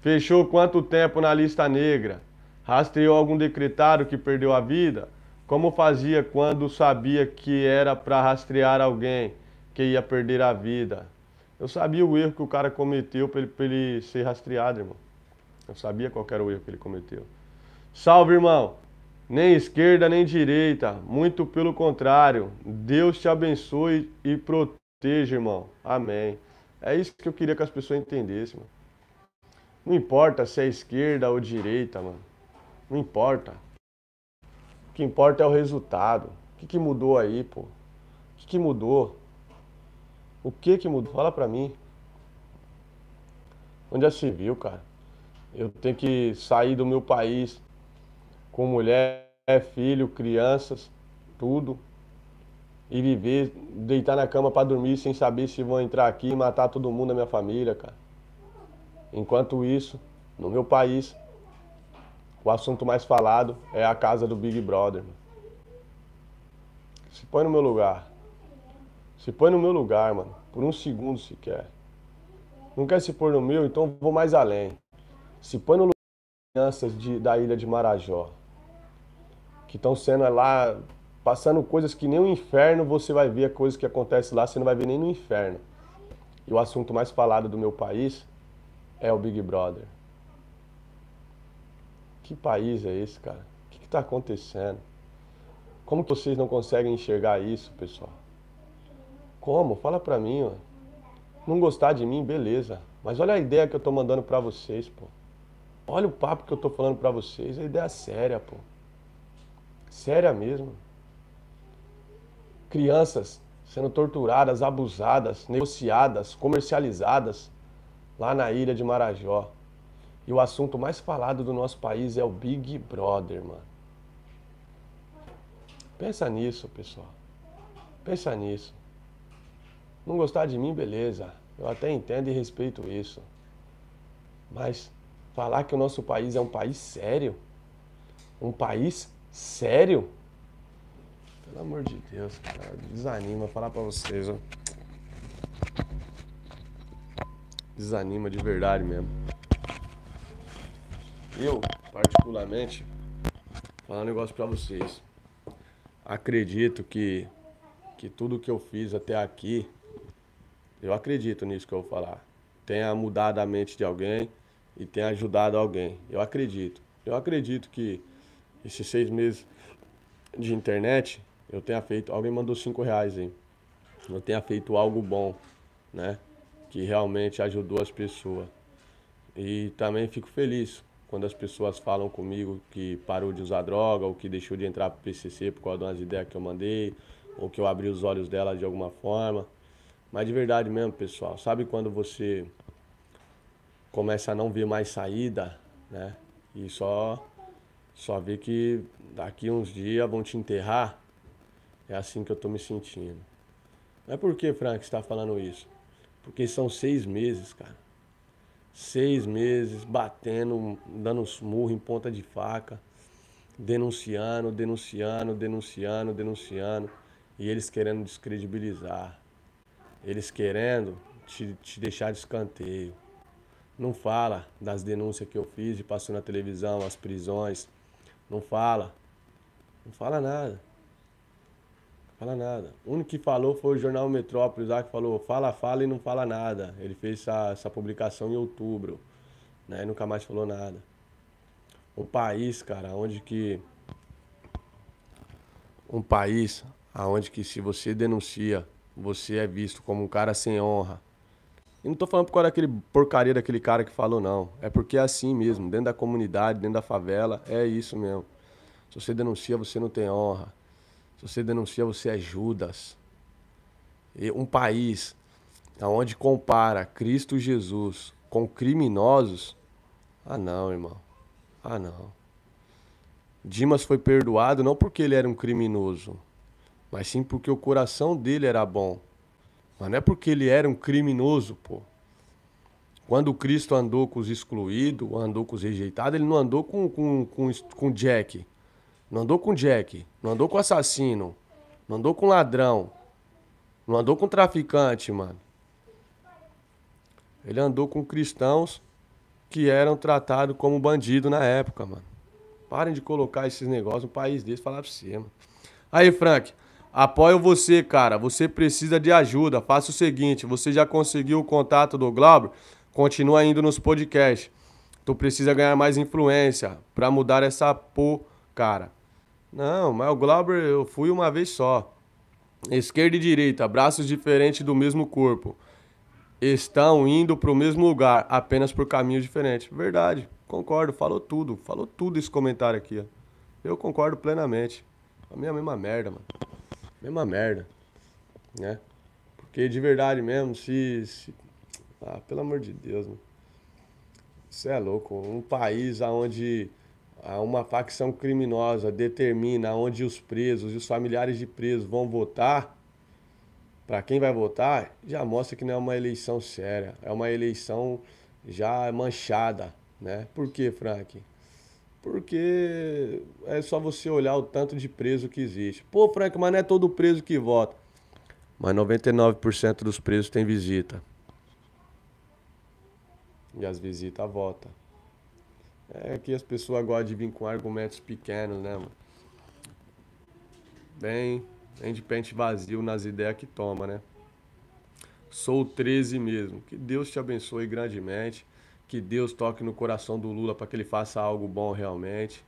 Fechou quanto tempo na lista negra? Rastreou algum decretário que perdeu a vida? Como fazia quando sabia que era para rastrear alguém que ia perder a vida? Eu sabia o erro que o cara cometeu para ele, ele, ser rastreado, irmão. Eu sabia qual era o erro que ele cometeu. Salve, irmão! Nem esquerda nem direita, muito pelo contrário. Deus te abençoe e proteja, irmão. Amém. É isso que eu queria que as pessoas entendessem, mano. Não importa se é esquerda ou direita, mano. Não importa. O que importa é o resultado. O que, que mudou aí, pô? O que, que mudou? O que que mudou? Fala pra mim. Onde já se viu, cara? Eu tenho que sair do meu país com mulher, filho, crianças, tudo. E viver, deitar na cama para dormir sem saber se vão entrar aqui e matar todo mundo da minha família, cara. Enquanto isso, no meu país, o assunto mais falado é a casa do Big Brother. Se põe no meu lugar. Se põe no meu lugar, mano. Por um segundo sequer. Não quer se pôr no meu, então vou mais além. Se põe no lugar das crianças de, da ilha de Marajó. Que estão sendo lá, passando coisas que nem o inferno você vai ver, coisas que acontecem lá, você não vai ver nem no inferno. E o assunto mais falado do meu país é o Big Brother. Que país é esse, cara? O que está acontecendo? Como que vocês não conseguem enxergar isso, pessoal? Como? Fala pra mim, ó. Não gostar de mim, beleza. Mas olha a ideia que eu tô mandando pra vocês, pô. Olha o papo que eu tô falando pra vocês, é ideia séria, pô. Séria mesmo. Crianças sendo torturadas, abusadas, negociadas, comercializadas lá na ilha de Marajó. E o assunto mais falado do nosso país é o Big Brother, mano. Pensa nisso, pessoal. Pensa nisso. Não gostar de mim, beleza. Eu até entendo e respeito isso. Mas falar que o nosso país é um país sério? Um país sério? Pelo amor de Deus, cara, desanima falar pra vocês, ó. Desanima de verdade mesmo. Eu, particularmente, falar um negócio pra vocês. Acredito que, que tudo que eu fiz até aqui eu acredito nisso que eu vou falar. Tenha mudado a mente de alguém e tenha ajudado alguém. Eu acredito. Eu acredito que esses seis meses de internet eu tenha feito. Alguém mandou cinco reais aí. Eu tenha feito algo bom, né? Que realmente ajudou as pessoas. E também fico feliz quando as pessoas falam comigo que parou de usar droga ou que deixou de entrar para o PCC por causa de umas ideias que eu mandei ou que eu abri os olhos dela de alguma forma. Mas de verdade mesmo, pessoal, sabe quando você começa a não ver mais saída, né? E só só ver que daqui uns dias vão te enterrar? É assim que eu tô me sentindo. Mas por que, Frank, está falando isso? Porque são seis meses, cara. Seis meses batendo, dando murro em ponta de faca, denunciando, denunciando, denunciando, denunciando, e eles querendo descredibilizar eles querendo te, te deixar de escanteio. Não fala das denúncias que eu fiz e passou na televisão, as prisões. Não fala. Não fala nada. Não fala nada. O único que falou foi o jornal Metrópolis lá que falou fala, fala e não fala nada. Ele fez essa, essa publicação em outubro. Né? E nunca mais falou nada. Um país, cara, onde que. Um país aonde que se você denuncia você é visto como um cara sem honra. E não tô falando por causa daquele porcaria daquele cara que falou, não. É porque é assim mesmo, dentro da comunidade, dentro da favela, é isso mesmo. Se você denuncia, você não tem honra. Se você denuncia, você é Judas. E um país onde compara Cristo Jesus com criminosos, ah não, irmão. Ah não. Dimas foi perdoado não porque ele era um criminoso, mas sim porque o coração dele era bom. Mas não é porque ele era um criminoso, pô. Quando Cristo andou com os excluídos, andou com os rejeitados, ele não andou com, com, com, com Jack. Não andou com Jack. Não andou com assassino. Não andou com ladrão. Não andou com traficante, mano. Ele andou com cristãos que eram tratados como bandido na época, mano. Parem de colocar esses negócios no país deles, falar pra você, mano. Aí, Frank, Apoio você, cara. Você precisa de ajuda. Faça o seguinte: você já conseguiu o contato do Glauber? Continua indo nos podcasts. Tu precisa ganhar mais influência para mudar essa pô, cara. Não, mas o Glauber eu fui uma vez só. Esquerda e direita, braços diferentes do mesmo corpo. Estão indo para o mesmo lugar, apenas por caminhos diferentes. Verdade, concordo, falou tudo. Falou tudo esse comentário aqui. Ó. Eu concordo plenamente. A minha mesma merda, mano mesma merda, né? Porque de verdade mesmo, se. se... Ah, pelo amor de Deus, mano. Isso é louco. Um país onde ah, uma facção criminosa determina onde os presos e os familiares de presos vão votar, para quem vai votar, já mostra que não é uma eleição séria, é uma eleição já manchada, né? Por que, Frank? Porque é só você olhar o tanto de preso que existe. Pô, Frank, mas não é todo preso que vota. Mas 99% dos presos tem visita. E as visitas votam. É que as pessoas gostam de vir com argumentos pequenos, né, mano? Bem, bem de pente vazio nas ideias que toma, né? Sou 13 mesmo. Que Deus te abençoe grandemente que Deus toque no coração do Lula para que ele faça algo bom realmente.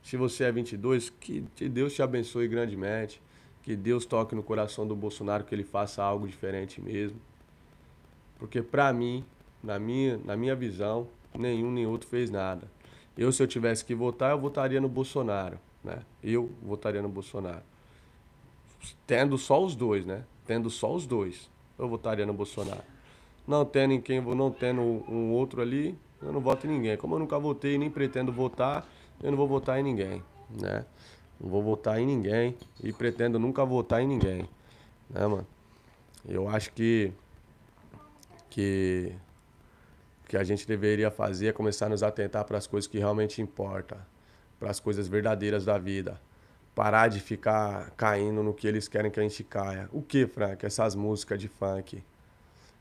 Se você é 22, que Deus te abençoe grandemente. Que Deus toque no coração do Bolsonaro que ele faça algo diferente mesmo. Porque para mim, na minha, na minha visão, nenhum nem outro fez nada. Eu se eu tivesse que votar, eu votaria no Bolsonaro, né? Eu votaria no Bolsonaro. Tendo só os dois, né? Tendo só os dois, eu votaria no Bolsonaro não tendo em quem, não tendo um outro ali, eu não voto em ninguém. Como eu nunca votei e nem pretendo votar, eu não vou votar em ninguém, né? Não vou votar em ninguém e pretendo nunca votar em ninguém, né, mano? Eu acho que que que a gente deveria fazer é começar a nos atentar para as coisas que realmente importam, para as coisas verdadeiras da vida. Parar de ficar caindo no que eles querem que a gente caia. O que, Frank? Essas músicas de funk.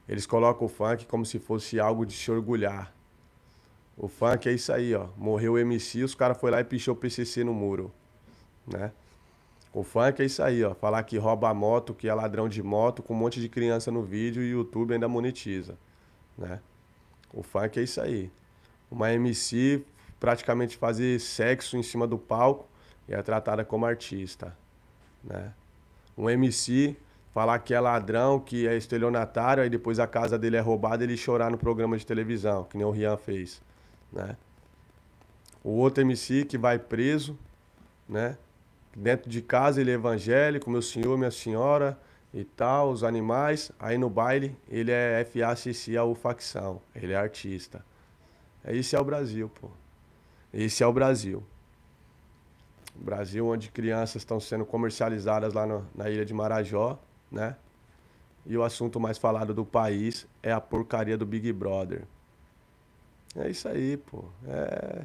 Eles colocam o funk como se fosse algo de se orgulhar. O funk é isso aí, ó. Morreu o MC, os caras foram lá e pichou o PCC no muro, né? O funk é isso aí, ó. Falar que rouba a moto, que é ladrão de moto, com um monte de criança no vídeo e o YouTube ainda monetiza, né? O funk é isso aí. Uma MC praticamente fazer sexo em cima do palco e é tratada como artista, né? Um MC falar que é ladrão, que é estelionatário, aí depois a casa dele é roubada ele chorar no programa de televisão, que nem o Rian fez, né? O outro MC que vai preso, né? Dentro de casa ele é evangélico, meu senhor, minha senhora e tal, os animais. Aí no baile ele é FACC ao facção, ele é artista. É, esse é o Brasil, pô. Esse é o Brasil. O Brasil onde crianças estão sendo comercializadas lá no, na ilha de Marajó né? E o assunto mais falado do país é a porcaria do Big Brother. É isso aí, pô. É...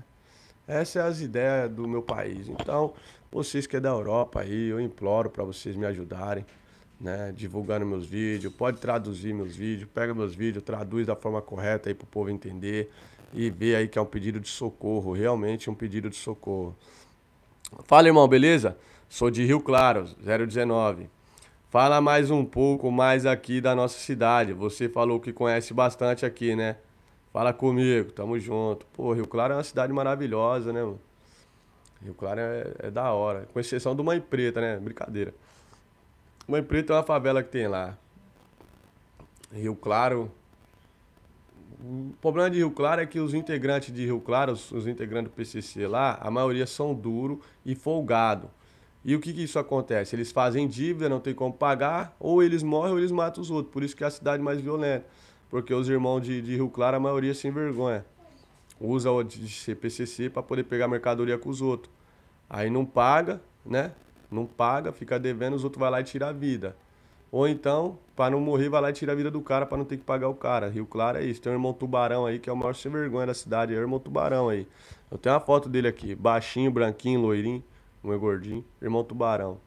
Essas são é as ideias do meu país. Então, vocês que é da Europa aí, eu imploro para vocês me ajudarem, né? Divulgando meus vídeos, pode traduzir meus vídeos, pega meus vídeos, traduz da forma correta aí pro povo entender e ver aí que é um pedido de socorro, realmente um pedido de socorro. Fala, irmão, beleza? Sou de Rio Claro, 019. Fala mais um pouco mais aqui da nossa cidade. Você falou que conhece bastante aqui, né? Fala comigo, tamo junto. Pô, Rio Claro é uma cidade maravilhosa, né, mano? Rio Claro é, é da hora. Com exceção do Mãe Preta, né? Brincadeira. Mãe Preta é uma favela que tem lá. Rio Claro. O problema de Rio Claro é que os integrantes de Rio Claro, os, os integrantes do PCC lá, a maioria são duro e folgado. E o que, que isso acontece? Eles fazem dívida, não tem como pagar, ou eles morrem ou eles matam os outros. Por isso que é a cidade mais violenta. Porque os irmãos de, de Rio Claro, a maioria é sem vergonha. Usa o de CPCC para poder pegar mercadoria com os outros. Aí não paga, né? Não paga, fica devendo, os outros vai lá e tira a vida. Ou então, para não morrer, vai lá e tira a vida do cara para não ter que pagar o cara. Rio Claro é isso. Tem um irmão Tubarão aí, que é o maior sem vergonha da cidade. É o irmão Tubarão aí. Eu tenho uma foto dele aqui, baixinho, branquinho, loirinho. Um é gordinho. Irmão Tubarão.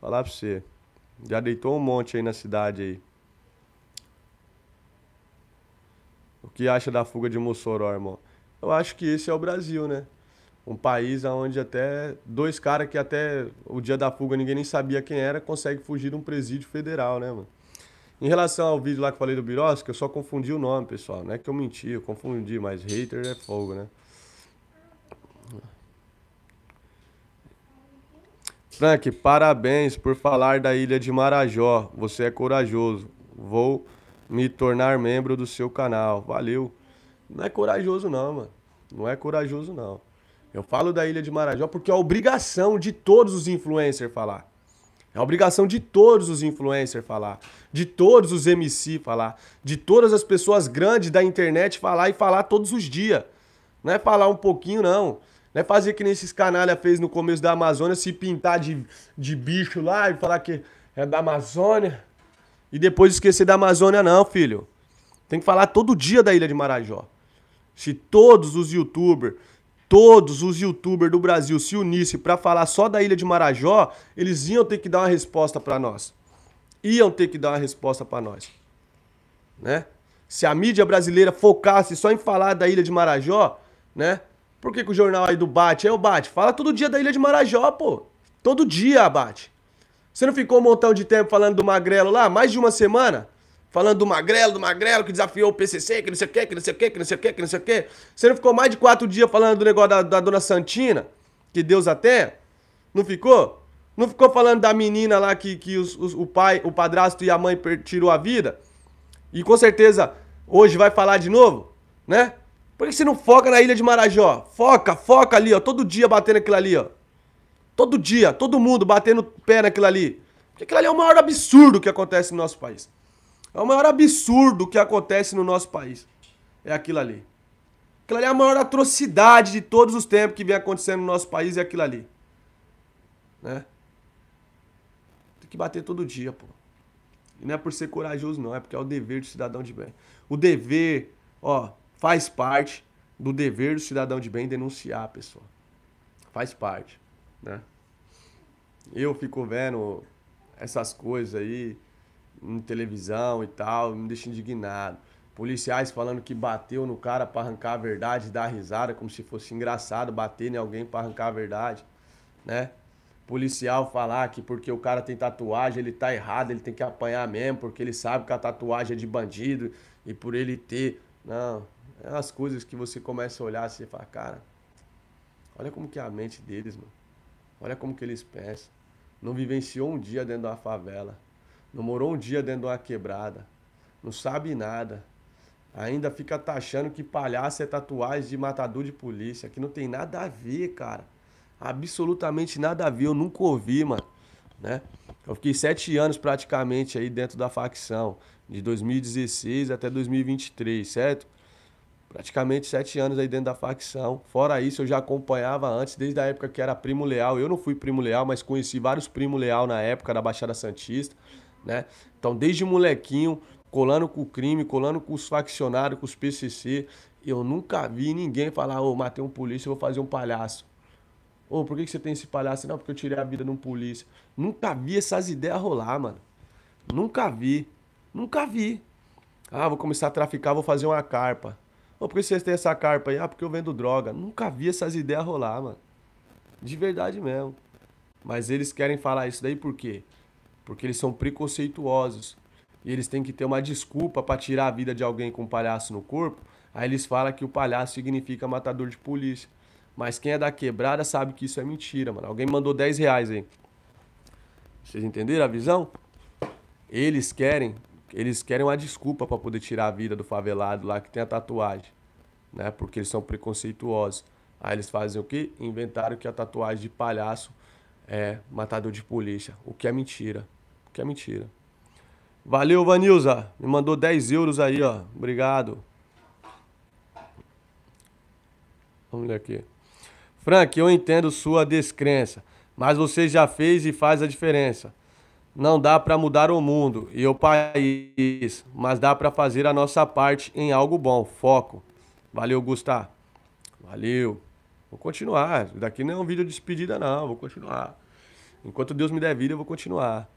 Falar pra você. Já deitou um monte aí na cidade aí. O que acha da fuga de Mossoró, irmão? Eu acho que esse é o Brasil, né? Um país onde até dois caras que até o dia da fuga ninguém nem sabia quem era, consegue fugir de um presídio federal, né, mano? Em relação ao vídeo lá que eu falei do Birosca, eu só confundi o nome, pessoal. Não é que eu menti, eu confundi, mas hater é fogo, né? Frank, parabéns por falar da ilha de Marajó. Você é corajoso. Vou me tornar membro do seu canal. Valeu. Não é corajoso não, mano. Não é corajoso não. Eu falo da ilha de Marajó porque é obrigação de todos os influencers falar. É obrigação de todos os influencers falar, de todos os MC falar, de todas as pessoas grandes da internet falar e falar todos os dias. Não é falar um pouquinho, não. Não é fazer que nem esses canalha fez no começo da Amazônia, se pintar de, de bicho lá e falar que é da Amazônia. E depois esquecer da Amazônia, não, filho. Tem que falar todo dia da Ilha de Marajó. Se todos os youtubers, todos os youtubers do Brasil se unissem para falar só da Ilha de Marajó, eles iam ter que dar uma resposta para nós. Iam ter que dar uma resposta para nós. Né? Se a mídia brasileira focasse só em falar da Ilha de Marajó, né? Por que, que o jornal aí do Bate, é o Bate, fala todo dia da Ilha de Marajó, pô. Todo dia, Bate. Você não ficou um montão de tempo falando do Magrelo lá? Mais de uma semana? Falando do Magrelo, do Magrelo que desafiou o PCC, que não sei o quê, que não sei o quê, que não sei o quê, que não sei o quê. Você não ficou mais de quatro dias falando do negócio da, da Dona Santina? Que Deus até? Não ficou? Não ficou falando da menina lá que, que os, os, o pai, o padrasto e a mãe tirou a vida? E com certeza hoje vai falar de novo, né? Por que você não foca na Ilha de Marajó? Foca, foca ali, ó. Todo dia batendo aquilo ali, ó. Todo dia, todo mundo batendo pé naquilo ali. Porque aquilo ali é o maior absurdo que acontece no nosso país. É o maior absurdo que acontece no nosso país. É aquilo ali. Aquilo ali é a maior atrocidade de todos os tempos que vem acontecendo no nosso país, é aquilo ali. Né? Tem que bater todo dia, pô. E não é por ser corajoso, não. É porque é o dever do cidadão de bem. O dever, ó, faz parte do dever do cidadão de bem denunciar, pessoal. Faz parte, né? Eu fico vendo essas coisas aí em televisão e tal, me deixa indignado. Policiais falando que bateu no cara para arrancar a verdade, dar risada como se fosse engraçado bater em alguém para arrancar a verdade, né? Policial falar que porque o cara tem tatuagem, ele tá errado, ele tem que apanhar mesmo, porque ele sabe que a tatuagem é de bandido e por ele ter, não, é coisas que você começa a olhar assim, e fala, cara, olha como que é a mente deles, mano. Olha como que eles pensam. Não vivenciou um dia dentro de uma favela. Não morou um dia dentro de uma quebrada. Não sabe nada. Ainda fica taxando tá que palhaço é tatuagem de matador de polícia. Que não tem nada a ver, cara. Absolutamente nada a ver. Eu nunca ouvi, mano. Né? Eu fiquei sete anos praticamente aí dentro da facção. De 2016 até 2023, certo? praticamente sete anos aí dentro da facção. Fora isso, eu já acompanhava antes, desde a época que era primo leal. Eu não fui primo leal, mas conheci vários primo leal na época da Baixada Santista, né? Então, desde molequinho, colando com o crime, colando com os faccionários, com os PCC, eu nunca vi ninguém falar, ô, oh, matei um polícia, vou fazer um palhaço. Ô, oh, por que, que você tem esse palhaço? Não, porque eu tirei a vida de um polícia. Nunca vi essas ideias rolar, mano. Nunca vi. Nunca vi. Ah, vou começar a traficar, vou fazer uma carpa. Não, por que vocês têm essa carpa aí? Ah, porque eu vendo droga. Nunca vi essas ideias rolar, mano. De verdade mesmo. Mas eles querem falar isso daí por quê? Porque eles são preconceituosos. E eles têm que ter uma desculpa para tirar a vida de alguém com um palhaço no corpo. Aí eles falam que o palhaço significa matador de polícia. Mas quem é da quebrada sabe que isso é mentira, mano. Alguém mandou 10 reais aí. Vocês entenderam a visão? Eles querem, eles querem uma desculpa para poder tirar a vida do favelado lá que tem a tatuagem né? Porque eles são preconceituosos. Aí eles fazem o quê? Inventaram que a tatuagem de palhaço é matador de polícia, o que é mentira. O que é mentira. Valeu, Vanilza. Me mandou 10 euros aí, ó. Obrigado. Vamos ler aqui. Frank, eu entendo sua descrença, mas você já fez e faz a diferença. Não dá para mudar o mundo e o país, mas dá para fazer a nossa parte em algo bom. Foco. Valeu, Gustavo. Valeu. Vou continuar. Daqui não é um vídeo de despedida, não. Vou continuar. Enquanto Deus me der vida, eu vou continuar.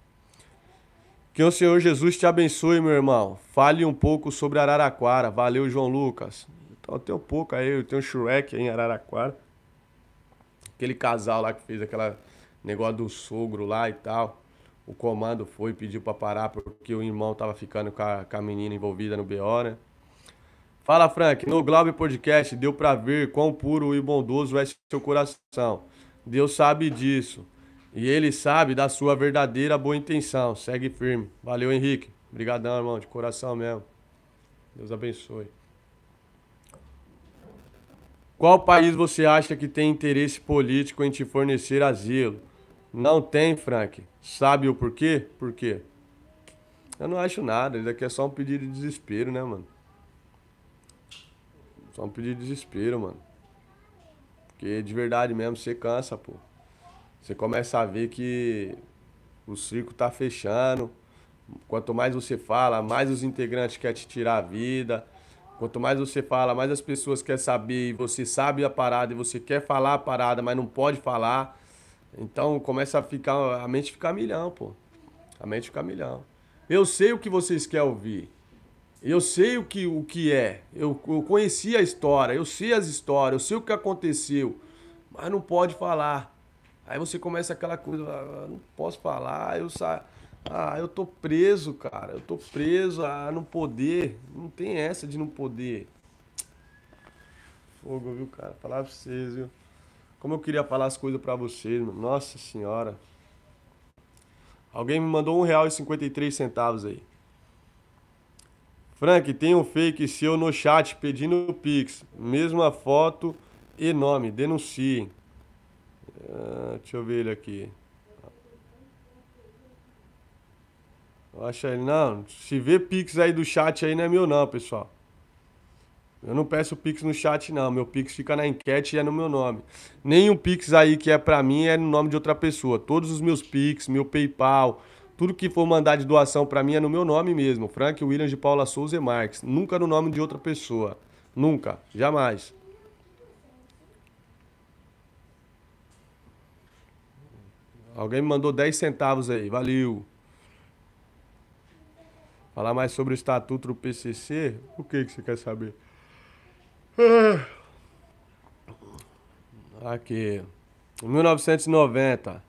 Que o Senhor Jesus te abençoe, meu irmão. Fale um pouco sobre Araraquara. Valeu, João Lucas. Então, tem um pouco aí. Eu tenho um Shrek aí em Araraquara. Aquele casal lá que fez aquele negócio do sogro lá e tal. O comando foi e pediu pra parar porque o irmão tava ficando com a, com a menina envolvida no BO, né? Fala, Frank. No Glaube Podcast deu para ver quão puro e bondoso é seu coração. Deus sabe disso. E ele sabe da sua verdadeira boa intenção. Segue firme. Valeu, Henrique. Obrigadão, irmão, de coração mesmo. Deus abençoe. Qual país você acha que tem interesse político em te fornecer asilo? Não tem, Frank. Sabe o porquê? Por quê? Eu não acho nada. Isso aqui é só um pedido de desespero, né, mano? Só um pedido de desespero, mano. Porque de verdade mesmo, você cansa, pô. Você começa a ver que o circo tá fechando. Quanto mais você fala, mais os integrantes querem te tirar a vida. Quanto mais você fala, mais as pessoas querem saber. E você sabe a parada, e você quer falar a parada, mas não pode falar. Então começa a ficar. A mente fica milhão, pô. A mente fica milhão. Eu sei o que vocês querem ouvir. Eu sei o que, o que é. Eu, eu conheci a história, eu sei as histórias, eu sei o que aconteceu. Mas não pode falar. Aí você começa aquela coisa, ah, não posso falar, eu sa... ah, eu tô preso, cara, eu tô preso a não poder. Não tem essa de não poder. Fogo, viu, cara? Falar pra vocês, viu? Como eu queria falar as coisas pra vocês, mano. Nossa senhora. Alguém me mandou um real e cinquenta e três centavos aí. Frank, tem um fake seu no chat pedindo Pix. Mesma foto e nome. Denunciem. Uh, deixa eu ver ele aqui. Acha ele, não. Se vê Pix aí do chat aí, não é meu, não, pessoal. Eu não peço Pix no chat, não. Meu Pix fica na enquete e é no meu nome. Nenhum Pix aí que é pra mim é no nome de outra pessoa. Todos os meus Pix, meu PayPal tudo que for mandar de doação para mim é no meu nome mesmo, Frank Williams de Paula Souza e Marques. Nunca no nome de outra pessoa. Nunca, jamais. Alguém me mandou 10 centavos aí, valeu. Falar mais sobre o estatuto do PCC? O que, que você quer saber? Ah. Aqui. 1990.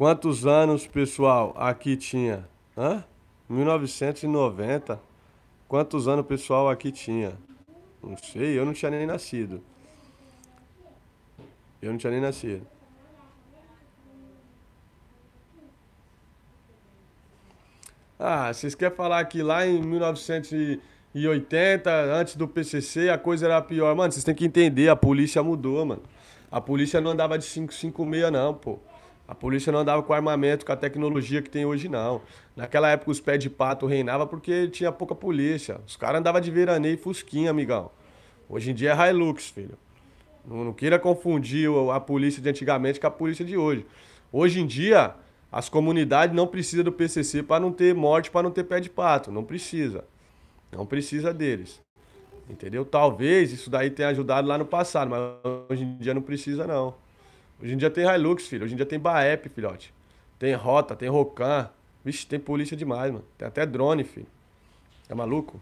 Quantos anos, pessoal, aqui tinha? Hã? 1990. Quantos anos, pessoal, aqui tinha? Não sei, eu não tinha nem nascido. Eu não tinha nem nascido. Ah, vocês querem falar que lá em 1980, antes do PCC, a coisa era pior. Mano, vocês têm que entender, a polícia mudou, mano. A polícia não andava de 556 não, pô. A polícia não andava com armamento, com a tecnologia que tem hoje, não. Naquela época os pés de pato reinavam porque tinha pouca polícia. Os caras andavam de veraneio e fusquinha, amigão. Hoje em dia é Hilux, filho. Não, não queira confundir a polícia de antigamente com a polícia de hoje. Hoje em dia, as comunidades não precisam do PCC para não ter morte, para não ter pé de pato. Não precisa. Não precisa deles. Entendeu? Talvez isso daí tenha ajudado lá no passado, mas hoje em dia não precisa, não. Hoje em dia tem Hilux, filho. Hoje em dia tem Baep, filhote. Tem Rota, tem Rocan. Vixe, tem polícia demais, mano. Tem até drone, filho. Tá maluco?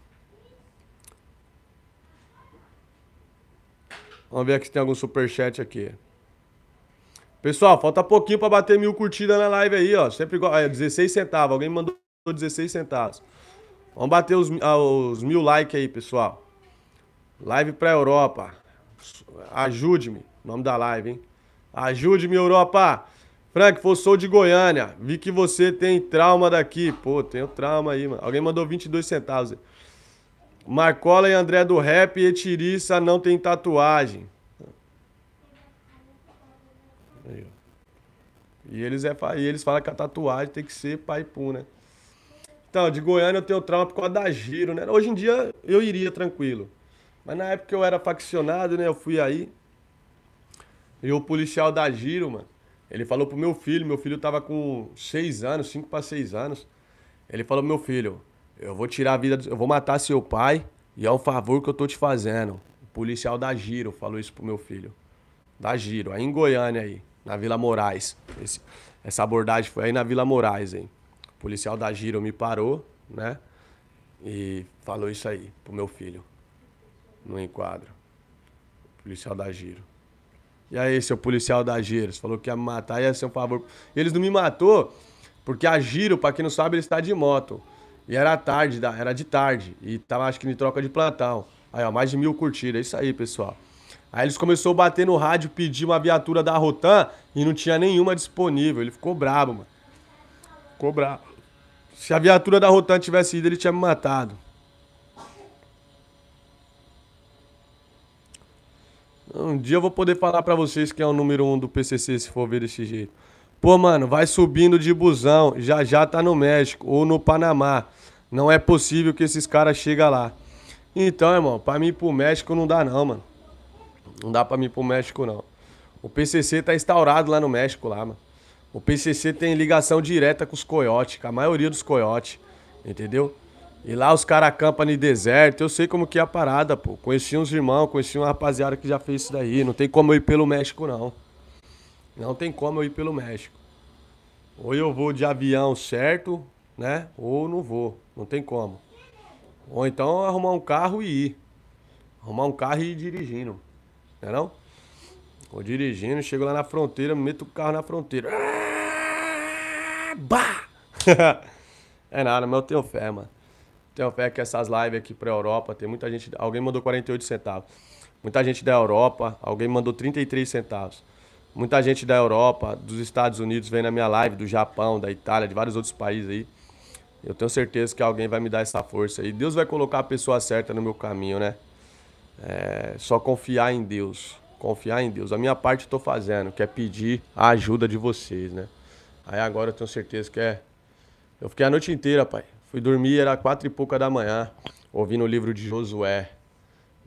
Vamos ver aqui se tem algum superchat aqui. Pessoal, falta pouquinho para bater mil curtidas na live aí, ó. Sempre igual. É, 16 centavos. Alguém me mandou 16 centavos. Vamos bater os, ah, os mil likes aí, pessoal. Live pra Europa. Ajude-me. Nome da live, hein? Ajude-me, Europa. Frank, eu sou de Goiânia. Vi que você tem trauma daqui. Pô, tenho trauma aí, mano. Alguém mandou 22 centavos. Marcola e André do Rap e Etiriça não tem tatuagem. Aí, E eles, é, e eles falam que a tatuagem tem que ser paipu, né? Então, de Goiânia eu tenho trauma por causa da giro, né? Hoje em dia eu iria tranquilo. Mas na época eu era faccionado, né? Eu fui aí. E o policial da Giro, mano, ele falou pro meu filho, meu filho tava com seis anos, cinco para seis anos. Ele falou meu filho, eu vou tirar a vida, do... eu vou matar seu pai e é um favor que eu tô te fazendo. O policial da Giro falou isso pro meu filho. Da Giro, aí em Goiânia aí, na Vila Moraes. Esse... essa abordagem foi aí na Vila Moraes, hein. O policial da Giro me parou, né? E falou isso aí pro meu filho. No enquadro. O policial da Giro. E aí, seu policial da Giro, falou que ia me matar, ia ser um favor. Eles não me matou, porque a Giro, pra quem não sabe, ele está de moto. E era tarde, era de tarde. E tava, acho que em troca de plantão. Aí, ó, mais de mil curtidas. É isso aí, pessoal. Aí eles começaram a bater no rádio, pedir uma viatura da Rotan e não tinha nenhuma disponível. Ele ficou brabo, mano. Ficou brabo. Se a viatura da Rotan tivesse ido, ele tinha me matado. Um dia eu vou poder falar para vocês que é o número um do PCC, se for ver desse jeito. Pô, mano, vai subindo de busão, já já tá no México ou no Panamá. Não é possível que esses caras chegam lá. Então, irmão, pra mim ir pro México não dá não, mano. Não dá pra mim ir pro México não. O PCC tá instaurado lá no México lá, mano. O PCC tem ligação direta com os coiotes, com a maioria dos coiotes, entendeu? E lá os caras acampam no deserto. Eu sei como que é a parada, pô. Conheci uns irmãos, conheci uma rapaziada que já fez isso daí. Não tem como eu ir pelo México, não. Não tem como eu ir pelo México. Ou eu vou de avião certo, né? Ou não vou. Não tem como. Ou então arrumar um carro e ir. Arrumar um carro e ir dirigindo. Não é não? Vou dirigindo, chego lá na fronteira, meto o carro na fronteira. Ah, bah! *laughs* é nada, mas eu tenho fé, mano. Tenho fé que é essas lives aqui para a Europa, tem muita gente. Alguém mandou 48 centavos. Muita gente da Europa, alguém mandou 33 centavos. Muita gente da Europa, dos Estados Unidos, vem na minha live, do Japão, da Itália, de vários outros países aí. Eu tenho certeza que alguém vai me dar essa força aí. Deus vai colocar a pessoa certa no meu caminho, né? É só confiar em Deus. Confiar em Deus. A minha parte eu tô fazendo, que é pedir a ajuda de vocês, né? Aí agora eu tenho certeza que é. Eu fiquei a noite inteira, pai. Fui dormir, era quatro e pouca da manhã, ouvindo o livro de Josué,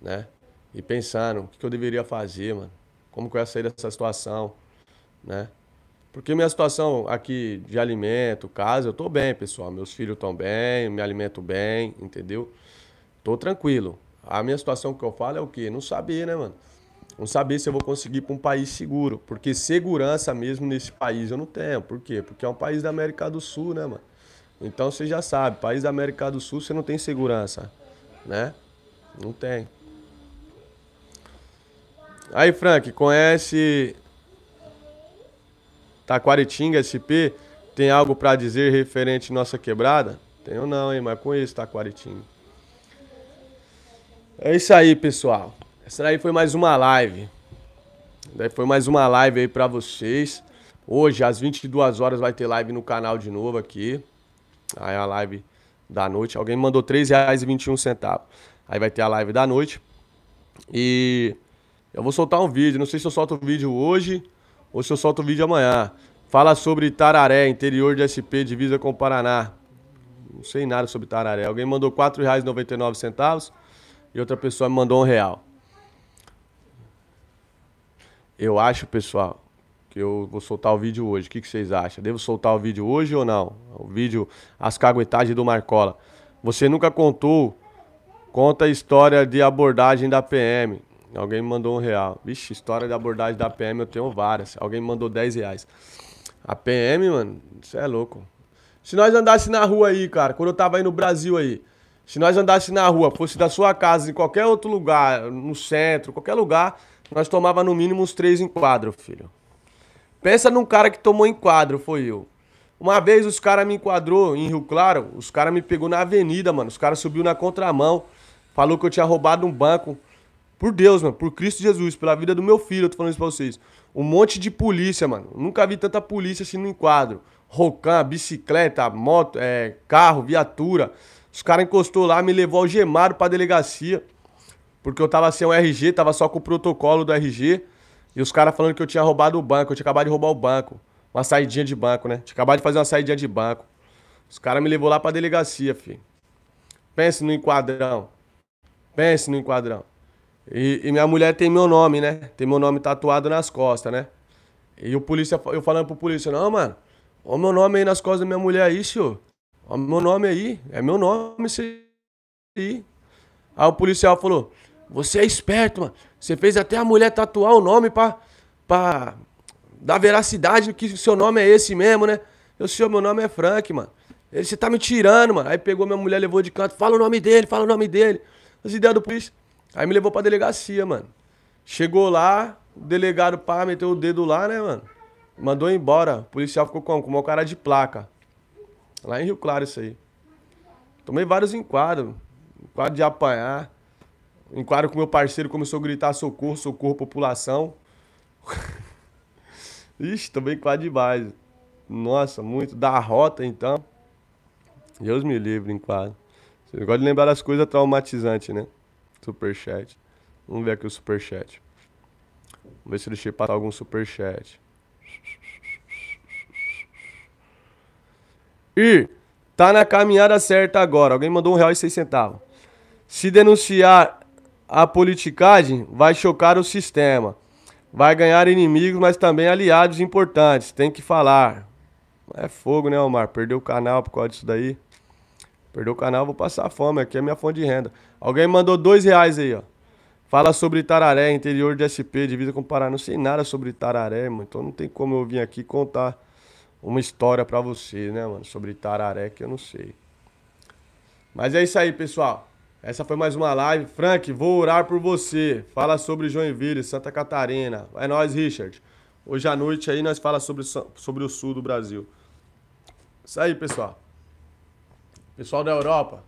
né? E pensando, o que eu deveria fazer, mano? Como que eu ia sair dessa situação, né? Porque minha situação aqui de alimento, casa, eu tô bem, pessoal. Meus filhos estão bem, me alimento bem, entendeu? Tô tranquilo. A minha situação que eu falo é o quê? Não saber, né, mano? Não saber se eu vou conseguir para um país seguro. Porque segurança mesmo nesse país eu não tenho. Por quê? Porque é um país da América do Sul, né, mano? Então você já sabe, país da América do Sul você não tem segurança, né? Não tem. Aí, Frank, conhece Taquaritinga SP? Tem algo para dizer referente à nossa quebrada? Tenho não, hein, mas conheço Taquaritinga. É isso aí, pessoal. Essa daí foi mais uma live. Daí foi mais uma live aí para vocês. Hoje, às 22 horas, vai ter live no canal de novo aqui. Aí a live da noite. Alguém mandou R$3,21. Aí vai ter a live da noite. E eu vou soltar um vídeo. Não sei se eu solto o vídeo hoje ou se eu solto o vídeo amanhã. Fala sobre Tararé, interior de SP, divisa com o Paraná. Não sei nada sobre Tararé. Alguém mandou R$ 4,99 e outra pessoa me mandou um real. Eu acho, pessoal, que eu vou soltar o vídeo hoje. O que, que vocês acham? Devo soltar o vídeo hoje ou não? O vídeo As Caguetagens do Marcola. Você nunca contou, conta a história de abordagem da PM. Alguém me mandou um real. Vixe, história de abordagem da PM eu tenho várias. Alguém me mandou 10 reais. A PM, mano, você é louco. Se nós andasse na rua aí, cara, quando eu tava aí no Brasil aí, se nós andasse na rua, fosse da sua casa em qualquer outro lugar, no centro, qualquer lugar, nós tomava no mínimo uns três em quadro, filho. Pensa num cara que tomou enquadro, foi eu. Uma vez os caras me enquadrou em Rio Claro, os caras me pegou na avenida, mano. Os caras subiu na contramão, falou que eu tinha roubado um banco. Por Deus, mano, por Cristo Jesus, pela vida do meu filho, eu tô falando isso pra vocês. Um monte de polícia, mano. Nunca vi tanta polícia assim no enquadro. Rocan, bicicleta, moto, é, carro, viatura. Os caras encostou lá, me levou algemado pra delegacia. Porque eu tava sem o RG, tava só com o protocolo do RG. E os caras falando que eu tinha roubado o banco, eu tinha acabado de roubar o banco. Uma saidinha de banco, né? Tinha acabado de fazer uma saidinha de banco. Os caras me levou lá pra delegacia, filho. Pense no enquadrão. Pense no enquadrão. E, e, minha mulher tem meu nome, né? Tem meu nome tatuado nas costas, né? E o polícia, eu falando pro polícia, não, mano, olha meu nome aí nas costas da minha mulher aí, senhor. Olha meu nome aí, é meu nome isso aí. Aí o policial falou, você é esperto, mano. Você fez até a mulher tatuar o nome pra, pra dar veracidade que seu nome é esse mesmo, né? Eu, senhor, meu nome é Frank, mano. Ele, você tá me tirando, mano. Aí pegou minha mulher, levou de canto. Fala o nome dele, fala o nome dele. As ideias do polícia. Aí me levou pra delegacia, mano. Chegou lá, o delegado, pá, meteu o dedo lá, né, mano? Mandou embora. O policial ficou Com uma cara de placa. Lá em Rio Claro, isso aí. Tomei vários enquadros. Enquadro de apanhar. Enquadro com meu parceiro começou a gritar socorro, socorro, população. *laughs* Ixi, também quase demais. Nossa, muito. Da rota, então. Deus me livre, enquadro. Você gosta de lembrar das coisas traumatizantes, né? Superchat. Vamos ver aqui o superchat. Vamos ver se eu deixei passar algum superchat. e Tá na caminhada certa agora. Alguém mandou um real e seis centavos. Se denunciar a politicagem vai chocar o sistema. Vai ganhar inimigos, mas também aliados importantes. Tem que falar. É fogo, né, Omar? Perdeu o canal por causa disso daí. Perdeu o canal, vou passar fome. Aqui é minha fonte de renda. Alguém mandou dois reais aí, ó. Fala sobre Tararé, interior de SP, divisa com Paraná. Não sei nada sobre Tararé, mano. Então não tem como eu vir aqui contar uma história para você, né, mano? Sobre Tararé, que eu não sei. Mas é isso aí, pessoal. Essa foi mais uma live. Frank, vou orar por você. Fala sobre Joinville, Santa Catarina. É nós, Richard. Hoje à noite aí nós fala sobre, sobre o sul do Brasil. Isso aí, pessoal. Pessoal da Europa,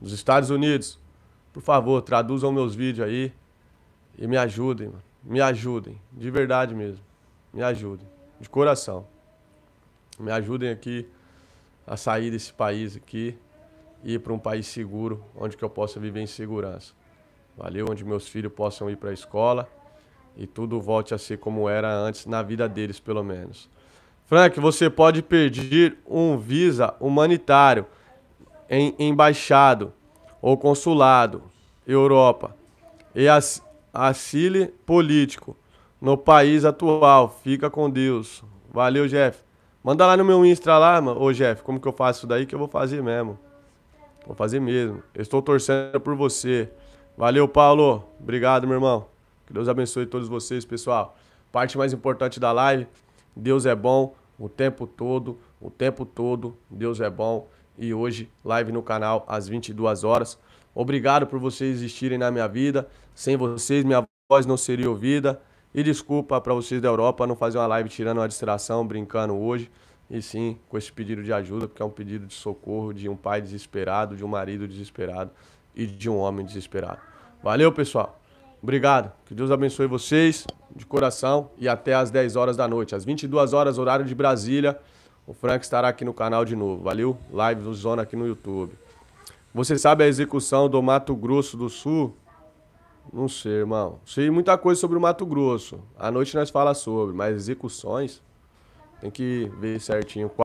dos Estados Unidos, por favor, traduzam meus vídeos aí e me ajudem, mano. Me ajudem, de verdade mesmo. Me ajudem, de coração. Me ajudem aqui a sair desse país aqui ir para um país seguro, onde que eu possa viver em segurança. Valeu, onde meus filhos possam ir para a escola e tudo volte a ser como era antes na vida deles, pelo menos. Frank, você pode pedir um visa humanitário em embaixado ou consulado, Europa, e as, asile político no país atual. Fica com Deus. Valeu, Jeff. Manda lá no meu Insta lá, mano. Ô, Jeff, como que eu faço isso daí que eu vou fazer mesmo. Vou fazer mesmo. estou torcendo por você. Valeu, Paulo. Obrigado, meu irmão. Que Deus abençoe todos vocês, pessoal. Parte mais importante da live: Deus é bom o tempo todo, o tempo todo. Deus é bom. E hoje, live no canal às 22 horas. Obrigado por vocês existirem na minha vida. Sem vocês, minha voz não seria ouvida. E desculpa para vocês da Europa não fazer uma live tirando uma distração, brincando hoje e sim com esse pedido de ajuda, porque é um pedido de socorro de um pai desesperado, de um marido desesperado e de um homem desesperado. Valeu, pessoal. Obrigado. Que Deus abençoe vocês de coração e até às 10 horas da noite. Às 22 horas, horário de Brasília, o Frank estará aqui no canal de novo. Valeu? Live do Zona aqui no YouTube. Você sabe a execução do Mato Grosso do Sul? Não sei, irmão. Sei muita coisa sobre o Mato Grosso. À noite nós fala sobre, mas execuções... Tem que ver certinho